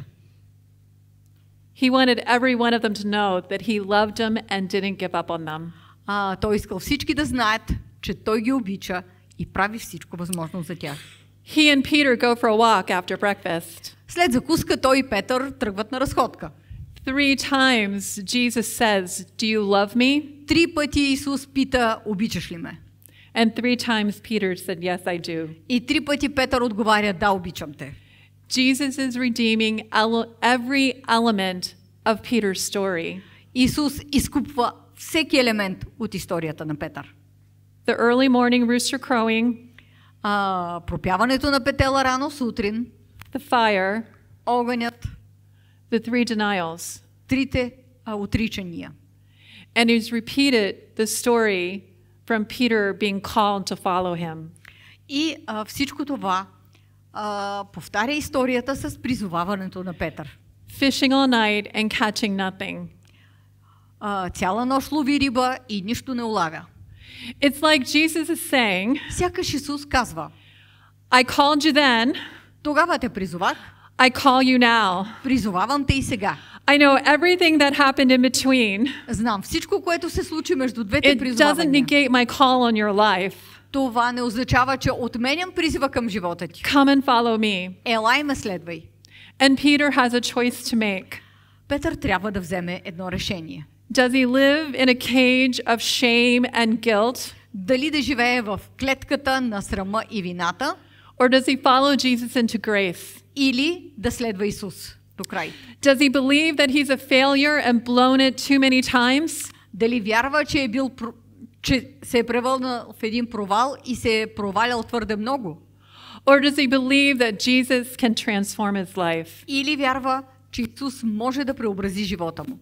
He wanted every one of them to know that he loved them and didn't give up on them. А, той искал всички да знаят, че той ги обича и прави всичко възможно за тях. He and Peter go for a walk after breakfast. След закуска той и Петър тръгват на разходка. Three times Jesus says, "Do you love me?" Три пъти Исус пита, обичаш ли ме? And three times Peter said, "Yes, I do." И три пъти Петър отговаря, да, обичам те. Jesus is redeeming every element of Peter's story. Исус изкупва всеки елемент от историята на Петър. The early morning rooster crowing. а, пропяването на петела рано сутрин, the fire, огънят, the three denials, трите а, отричания. And he's repeated the story from Peter being called to follow him. И а, всичко това а, повтаря историята с призоваването на Петър. Fishing all night and catching nothing. А, цяла нощ лови риба и нищо не улавя. It's like Jesus is saying, Сякаш Исус казва, I called you then. Тогава те призовах. I call you now. Призовавам те и сега. I know everything that happened in between. Знам всичко, което се случи между двете призовавания. It doesn't negate my call on your life. Това не означава, че отменям призива към живота ти. Come and follow me. Ела и ме следвай. And Peter has a choice to make. Петър трябва да вземе едно решение. Does he live in a cage of shame and guilt? Дали да живее в клетката на срама и вината? Or does he follow Jesus into grace? Или да следва Исус до край? Does he believe that he's a failure and blown it too many times? Дали вярва, че е бил че се е превърнал в един провал и се е провалял твърде много? Or does he believe that Jesus can transform his life? Или вярва, че Исус може да преобрази живота му?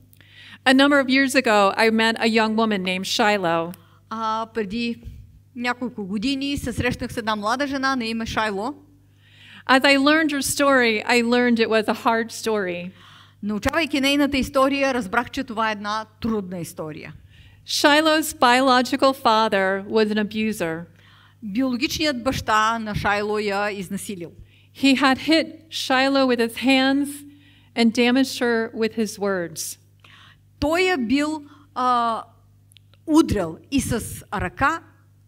A number of years ago, I met a young woman named Shiloh. А години жена на Шайло. As I learned her story, I learned it was a hard story. Научавайки нейната история, разбрах, че това е една трудна история. Shiloh's biological father was an abuser. Биологичният баща на Шайло я изнасилил. He had hit Shiloh with his hands and damaged her with his words той е бил а, удрял и с ръка,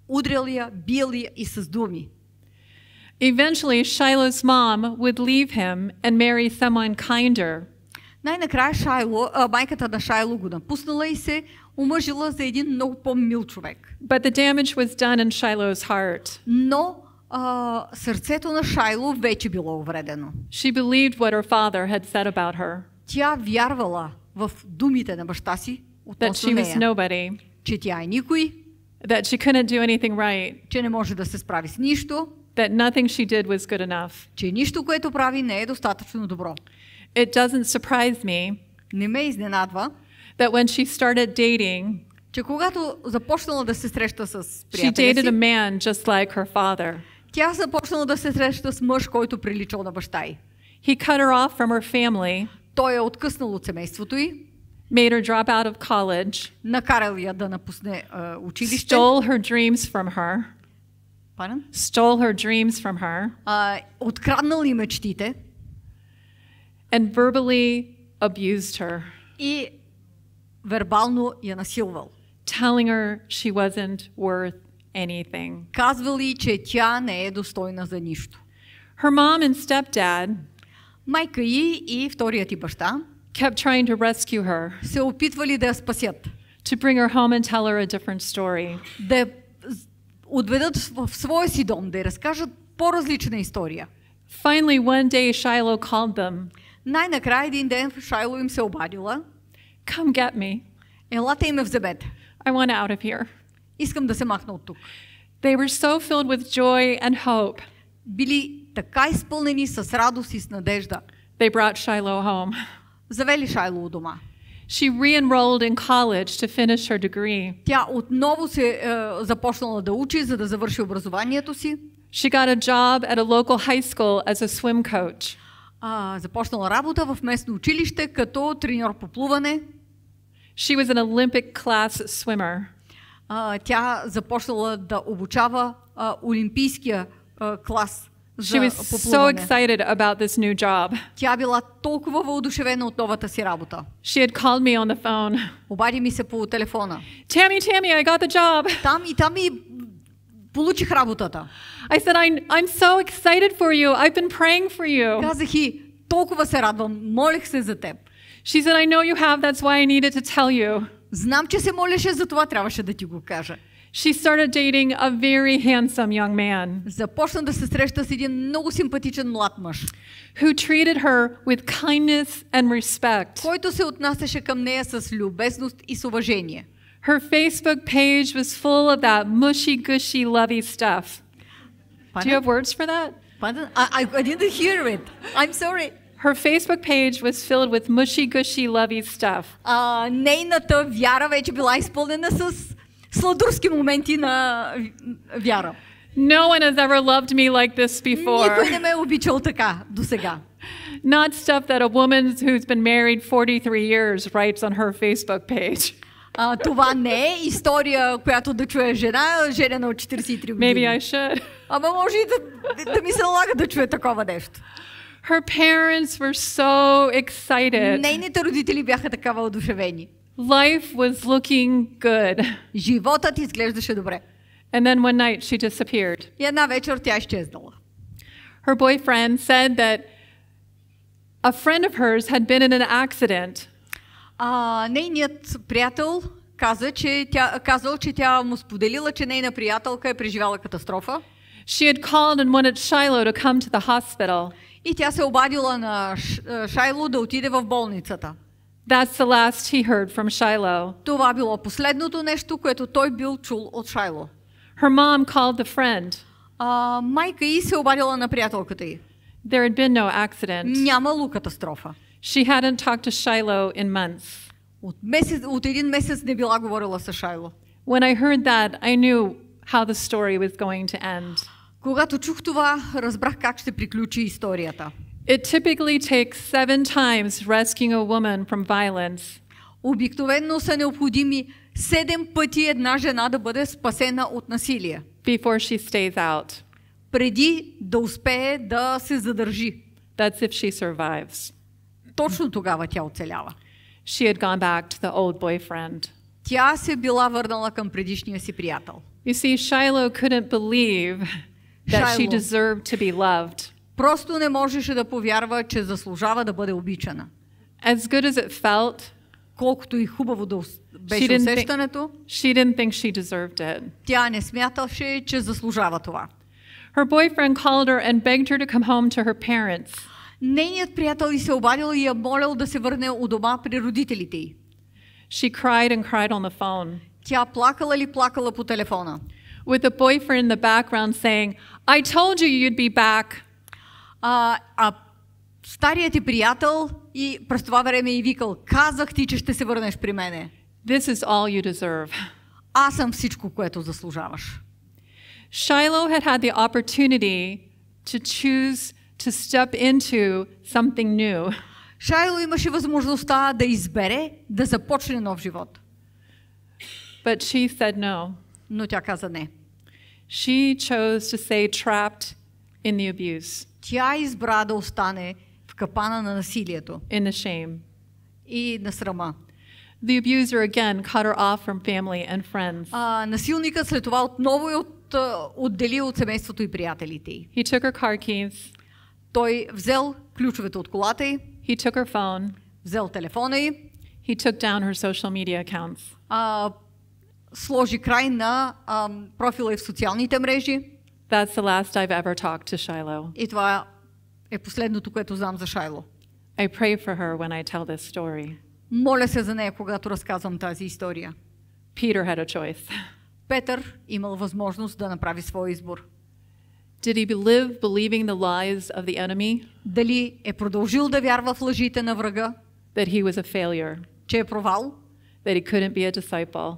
удрял я, бил я и с думи. Eventually, Shiloh's mom would leave him and marry someone kinder. Най-накрая Шайло, а, майката на Шайло го напуснала и се омъжила за един много по-мил човек. But the damage was done in Shiloh's heart. Но а, сърцето на Шайло вече било увредено. She believed what her father had said about her. Тя вярвала в думите на баща си относно that she was nobody. Че тя е никой. That she couldn't do anything right. Че не може да се справи с нищо. That nothing she did was good enough. Че нищо, което прави, не е достатъчно добро. It doesn't surprise me. Не ме изненадва. That when she started dating, че когато започнала да се среща с приятеля си, she dated a man just like her father. Тя започнала да се среща с мъж, който приличал на баща й. He cut her off from her family. Той е откъснал от семейството й. Made her drop out of college. Накарал я да напусне uh, училище. Stole her dreams from her. Pardon? Stole her dreams from her. Uh, откраднал и мечтите. And verbally abused her. И вербално я насилвал. Telling her she wasn't worth anything. Казвали, че тя не е достойна за нищо. Her mom and stepdad Майка й и вторият й баща kept trying to rescue her. Се опитвали да я спасят. To bring her home and tell her a different story. Да отведат в своя си дом, да разкажат по-различна история. Finally, one day Shiloh called them. Най-накрая един ден Шайло им се обадила. Come get me. Елате и ме вземете. I want out of here. Искам да се махна от тук. They were so filled with joy and hope. Били така изпълнени с радост и с надежда. They brought Shiloh home. Завели Шайло дома. She re-enrolled in college to finish her degree. Тя отново се е, започнала да учи, за да завърши образованието си. She got a job at a local high school as a swim coach. А, започнала работа в местно училище като треньор по плуване. She was an Olympic class swimmer. А, тя започнала да обучава а, олимпийския а, клас She was so excited about this new job. She had called me on the phone. Tammy, Tammy, I got the job. I said I'm, I'm so excited for you. I've been praying for you. She said I know you have. That's why I needed to tell you. Знам, че се молеше, трябваше да ти го кажа. She started dating a very handsome young man. Започна да се среща с един много симпатичен млад мъж. Who treated her with kindness and respect. Който се отнасяше към нея с любезност и с уважение. Her Facebook page was full of that mushy gushy lovey stuff. Pardon? Do you have words for that? Pardon? I, I, I didn't hear it. I'm sorry. Her Facebook page was filled with mushy gushy lovey stuff. Uh, нейната вяра вече била изпълнена с сладурски моменти на вяра. No one has ever loved me like this before. Никой не ме е обичал така до сега. Not stuff that a woman who's been married 43 years writes on her Facebook page. А, това не е история, която да чуе жена, женена от 43 години. Maybe I should. Ама може и да, да ми се налага да чуе такова нещо. Her parents were so excited. Нейните родители бяха такава одушевени. Life was looking good. Животът изглеждаше добре. And then one night she disappeared. И една вечер тя изчезнала. Her boyfriend said that a friend of hers had been in an accident. А, нейният приятел каза, че тя, казал, че тя му споделила, че нейна приятелка е преживяла катастрофа. She had called and wanted Shiloh to come to the hospital. И тя се обадила на Шайло да отиде в болницата. That's the last he heard from Shiloh. Това било последното нещо, което той бил чул от Шайло. Her mom called the friend. А, майка й се обадила на приятелката й. There had been no accident. Нямало катастрофа. She hadn't talked to Shiloh in months. От, месец, от един месец не била говорила с Шайло. When I heard that, I knew how the story was going to end. Когато чух това, разбрах как ще приключи историята. It typically takes seven times rescuing a woman from violence са необходими седем пъти една жена да бъде спасена от насилие. Before she stays out. Преди да успее да се задържи. That's if she survives. Точно тогава тя оцелява. She had gone back to the old boyfriend. Тя се била върнала към предишния си приятел. You see, Shiloh couldn't believe that Shiloh. she deserved to be loved. Просто не можеше да повярва, че заслужава да бъде обичана. As good as it felt, колкото и хубаво да беше усещането, she didn't think she deserved it. Тя не смяташе, че заслужава това. Her boyfriend called her and begged her to come home to her parents. Нейният приятел и се обадил и я молил да се върне у дома при родителите й. She cried and cried on the phone. Тя плакала ли плакала по телефона? With a boyfriend in the background saying, I told you you'd be back. а, а стария ти приятел и през това време и викал, казах ти, че ще се върнеш при мене. This is all you deserve. Аз съм всичко, което заслужаваш. Shiloh had had the opportunity to choose to step into something new. Шайло имаше възможността да избере да започне нов живот. But she said no. Но тя каза не. She chose to stay trapped in the abuse. тя избра да остане в капана на насилието. In the shame. И на срама. The abuser again cut her off from family and friends. А, насилникът след това отново я от, отдели от семейството и приятелите й. He took her car keys. Той взел ключовете от колата й. He took her phone. Взел телефона й. He took down her social media accounts. А, сложи край на а, профила й в социалните мрежи. That's the last I've ever talked to Shiloh. И това е последното, което знам за Шайло. I pray for her when I tell this story. Моля се за нея, когато разказвам тази история. Peter had a choice. Петър имал възможност да направи своя избор. Did he live believing the lies of the enemy? Дали е продължил да вярва в лъжите на врага? That he was a failure. Че е провал? That he couldn't be a disciple.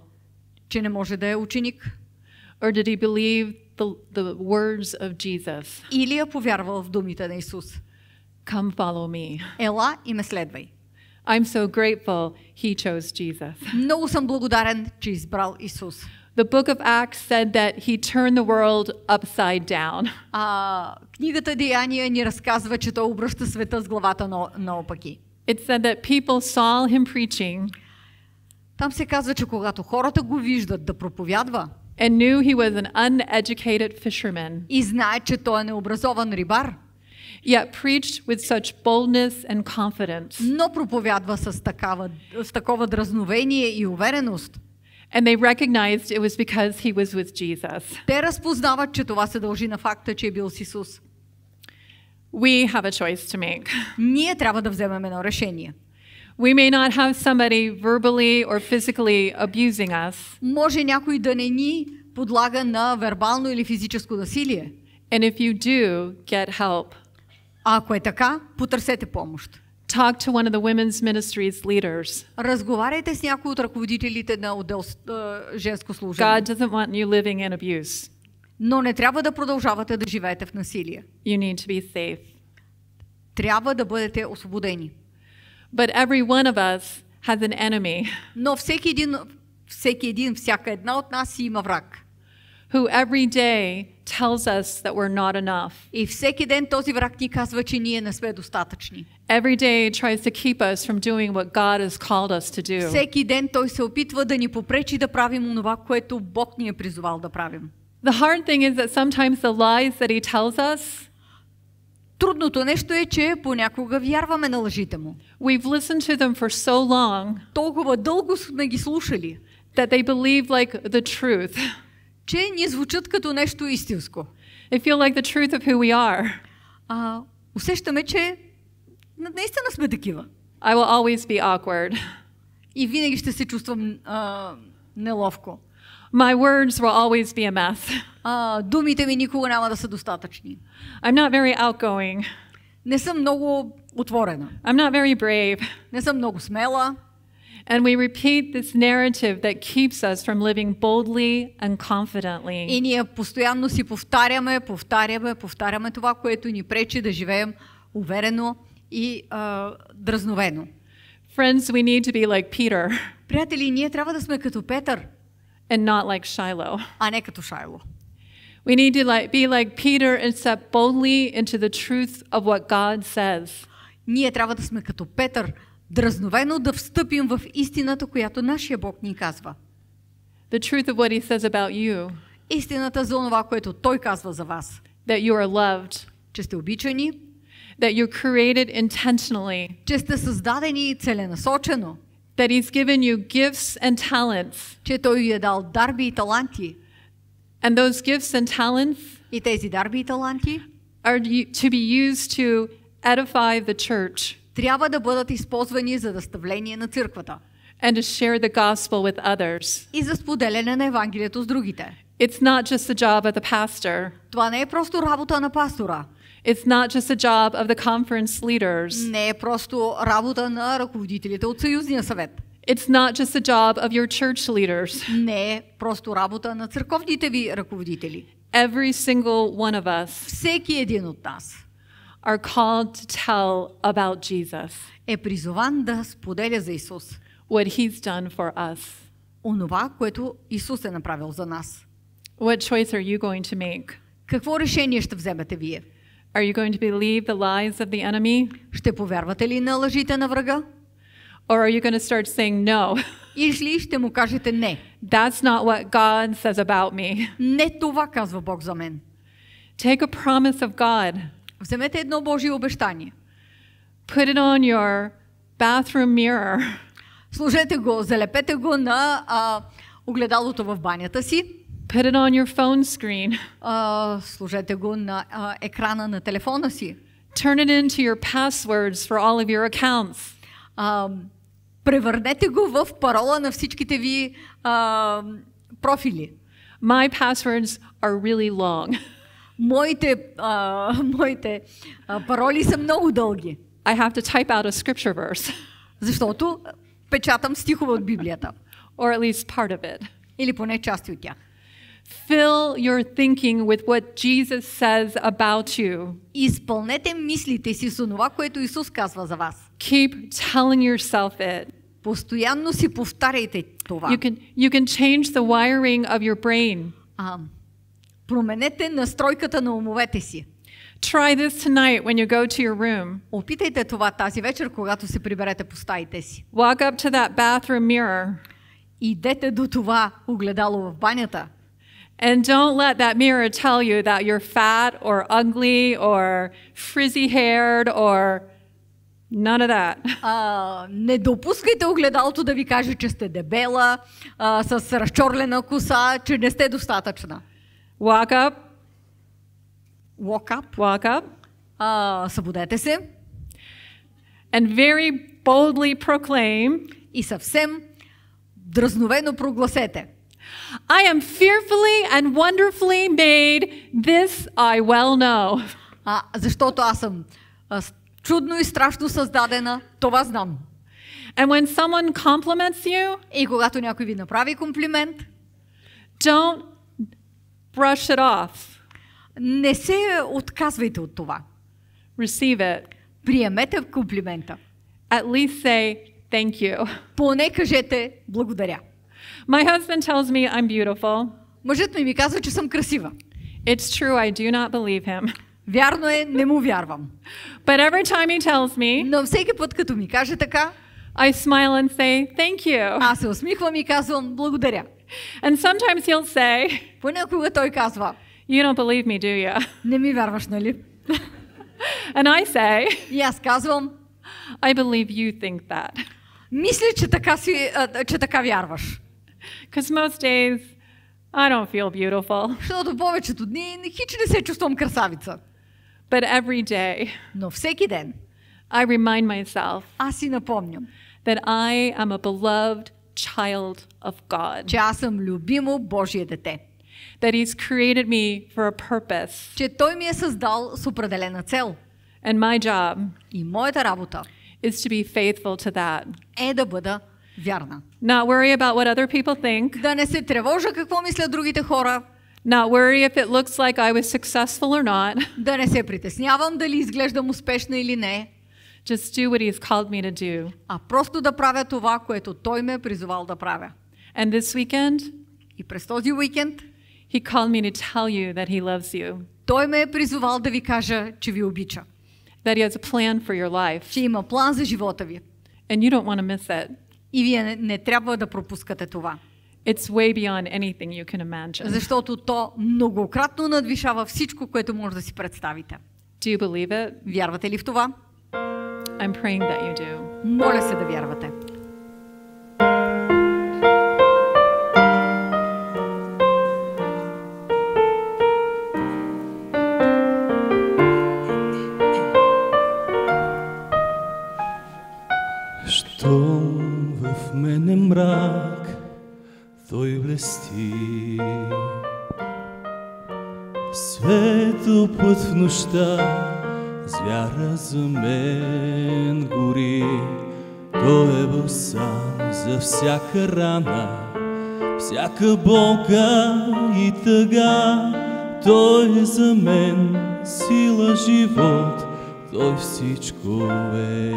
Че не може да е ученик? Or did he believe the, the words of Jesus. Или е повярвал в думите на Исус. Come follow me. Ела и ме следвай. I'm so grateful he chose Jesus. Много съм благодарен, че е избрал Исус. The book of Acts said that he turned the world upside down. А, книгата Деяния ни разказва, че той обръща света с главата на, наопаки. It said that people saw him preaching. Там се казва, че когато хората го виждат да проповядва, and knew he was an uneducated fisherman. И знае, че той е необразован рибар. Yet preached with such boldness and confidence. Но проповядва с такава с такова дразновение и увереност. And they recognized it was because he was with Jesus. Те разпознават, че това се дължи на факта, че е бил с Исус. We have a choice to make. Ние трябва да вземем едно решение. We may not have somebody verbally or physically abusing us. Може някой да не ни подлага на вербално или физическо насилие. And if you do, get help. ако е така, потърсете помощ. Talk to one of the women's ministries leaders. Разговаряйте с някой от ръководителите на отдел женско служение. God doesn't want you living in abuse. Но не трябва да продължавате да живеете в насилие. You need to be safe. Трябва да бъдете освободени. But every one of us has an enemy. Но всеки един, всеки един, всяка една от нас има враг. Who every day tells us that we're not enough. И всеки ден този враг ни казва, че ние не сме достатъчни. Every day tries to keep us from doing what God has called us to do. Всеки ден той се опитва да ни попречи да правим онова, което Бог ни е да правим. The hard thing is that sometimes the lies that he tells us Трудното нещо е, че понякога вярваме на лъжите му. We've listened to them for so long. Толкова дълго сме ги слушали. That they believe like the truth. Че ни звучат като нещо истинско. They feel like the truth of who we are. А, усещаме, че наистина сме такива. I will always be awkward. И винаги ще се чувствам а, неловко. My words will always be a mess. А, думите ми никога няма да са достатъчни. I'm not very outgoing. Не съм много отворена. I'm not very brave. Не съм много смела. And we repeat this narrative that keeps us from living boldly and confidently. И ние постоянно си повтаряме, повтаряме, повтаряме това, което ни пречи да живеем уверено и а, дразновено. Friends, we need to be like Peter. Приятели, ние трябва да сме като Петър and not like Shiloh. Ah, we need to be like Peter and step boldly into the truth of what God says. The truth of what he says about you. Истината за това, което той казва за вас. That you are loved. Че сте обичани. That you're created intentionally. Че сте that he's given you gifts and talents. Че той ви е дал дарби и таланти. And those gifts and talents и тези дарби и таланти are to be used to edify the church. Трябва да бъдат използвани за наставление на църквата. And to share the gospel with others. И за споделяне на Евангелието с другите. It's not just the job of the pastor. Това не е просто работа на пастора. It's not just a job of the conference leaders. Не е просто работа на ръководителите от Съюзния съвет. It's not just the job of your church leaders. Не е просто работа на църковните ви ръководители. Every single one of us. Всеки един от нас. Are called to tell about Jesus. Е призован да споделя за Исус. What he's done for us. Онова, което Исус е направил за нас. What choice are you going to make? Какво решение ще вземете вие? Are you going to believe the lies of the enemy? Ще повярвате ли на лъжите на врага? Or are you going to start saying no? Или ще му кажете не. That's not what God says about me. Не това казва Бог за мен. Take a promise of God. Вземете едно Божие обещание. Put it on your bathroom mirror. Сложете го, залепете го на а, огледалото в банята си. Put it on your phone screen. Uh, uh, Turn it into your passwords for all of your accounts. превърнете го в парола на всичките ви профили. Um, My passwords are really long. Моите, uh, моите uh, пароли са много дълги. I have to type out a scripture verse. Защото печатам стихове от Библията. Or at least part of it. Или поне части от тях. Fill your thinking with what Jesus says about you. Изпълнете мислите си с това, което Исус казва за вас. Keep telling yourself it. Постоянно си повтаряйте това. You can, you can change the wiring of your brain. А, променете настройката на умовете си. Try this tonight when you go to your room. Опитайте това тази вечер, когато се приберете по стаите си. Walk up to that bathroom mirror. Идете до това огледало в банята. And don't let that mirror tell you that you're fat or ugly or frizzy haired or none of that. Uh, не допускайте огледалото да ви каже, че сте дебела, uh, с разчорлена коса, че не сте достатъчна. Walk up. wake up. wake up. Uh, събудете се. And very boldly proclaim. И съвсем дразновено прогласете. I am fearfully and wonderfully made. This I well know. А, защото аз съм а, чудно и страшно създадена, това знам. And when someone compliments you, и когато някой ви направи комплимент, don't brush it off. Не се отказвайте от това. Receive it. Приемете комплимента. At least say thank you. Поне кажете благодаря. My husband tells me I'm beautiful. Мъжът ми ми казва, че съм красива. It's true, I do not believe him. Вярно е, не му вярвам. But every time he tells me, Но всеки път, като ми каже така, I smile and say, thank you. Аз се усмихвам и казвам, благодаря. And sometimes he'll say, понякога той казва, You don't believe me, do you? Не ми вярваш, нали? and I say, и аз казвам, I believe you think that. Мисля, че така, си, че така вярваш. Because most days, I don't feel beautiful. Защото повечето дни хич не се чувствам красавица. But every day, но всеки ден, I remind myself, аз си напомням, that I am a beloved child of God. Че аз съм любимо Божие дете. That he's created me for a purpose. Че той ми е създал с определена цел. And my job и моята работа is to be faithful to that. е да бъда вярна. Not worry about what other people think. Да не се тревожа какво мислят другите хора. Not worry if it looks like I was successful or not. Да не се притеснявам дали изглеждам успешна или не. Just do what he's called me to do. А просто да правя това, което той ме е призовал да правя. And this weekend, и през този уикенд, he called me to tell you that he loves you. Той ме е призовал да ви кажа, че ви обича. That he has a plan for your life. Че има план за живота ви. And you don't want to miss it. И вие не, не трябва да пропускате това. It's way beyond anything you can imagine. Защото то многократно надвишава всичко, което може да си представите. Do you believe it? Вярвате ли в това? I'm praying that you do. Моля се да вярвате. кръсти. Светъл път в нощта, звяра за мен гори, той е бъл сам за всяка рана, всяка болка и тъга. Той е за мен сила, живот, той всичко е.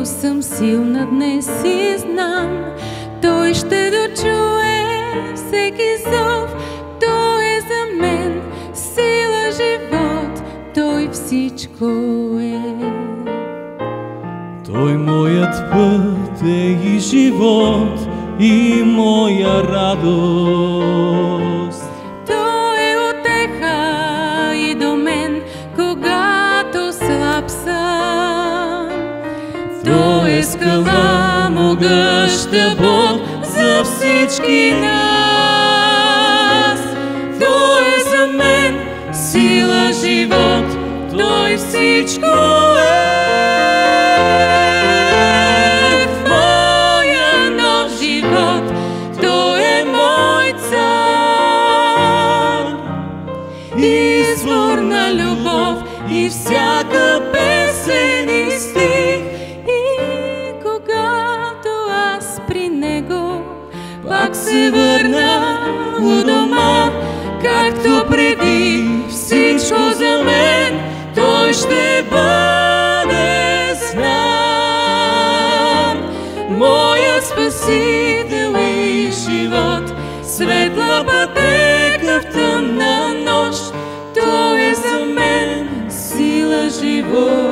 бил съм силна днес и знам, той ще дочуе всеки зов. Той е за мен сила, живот, той всичко е. Той моят път е и живот, и моя радост. превръща Бог за всички нас. Той е за мен сила, живот, Той всичко е. 오.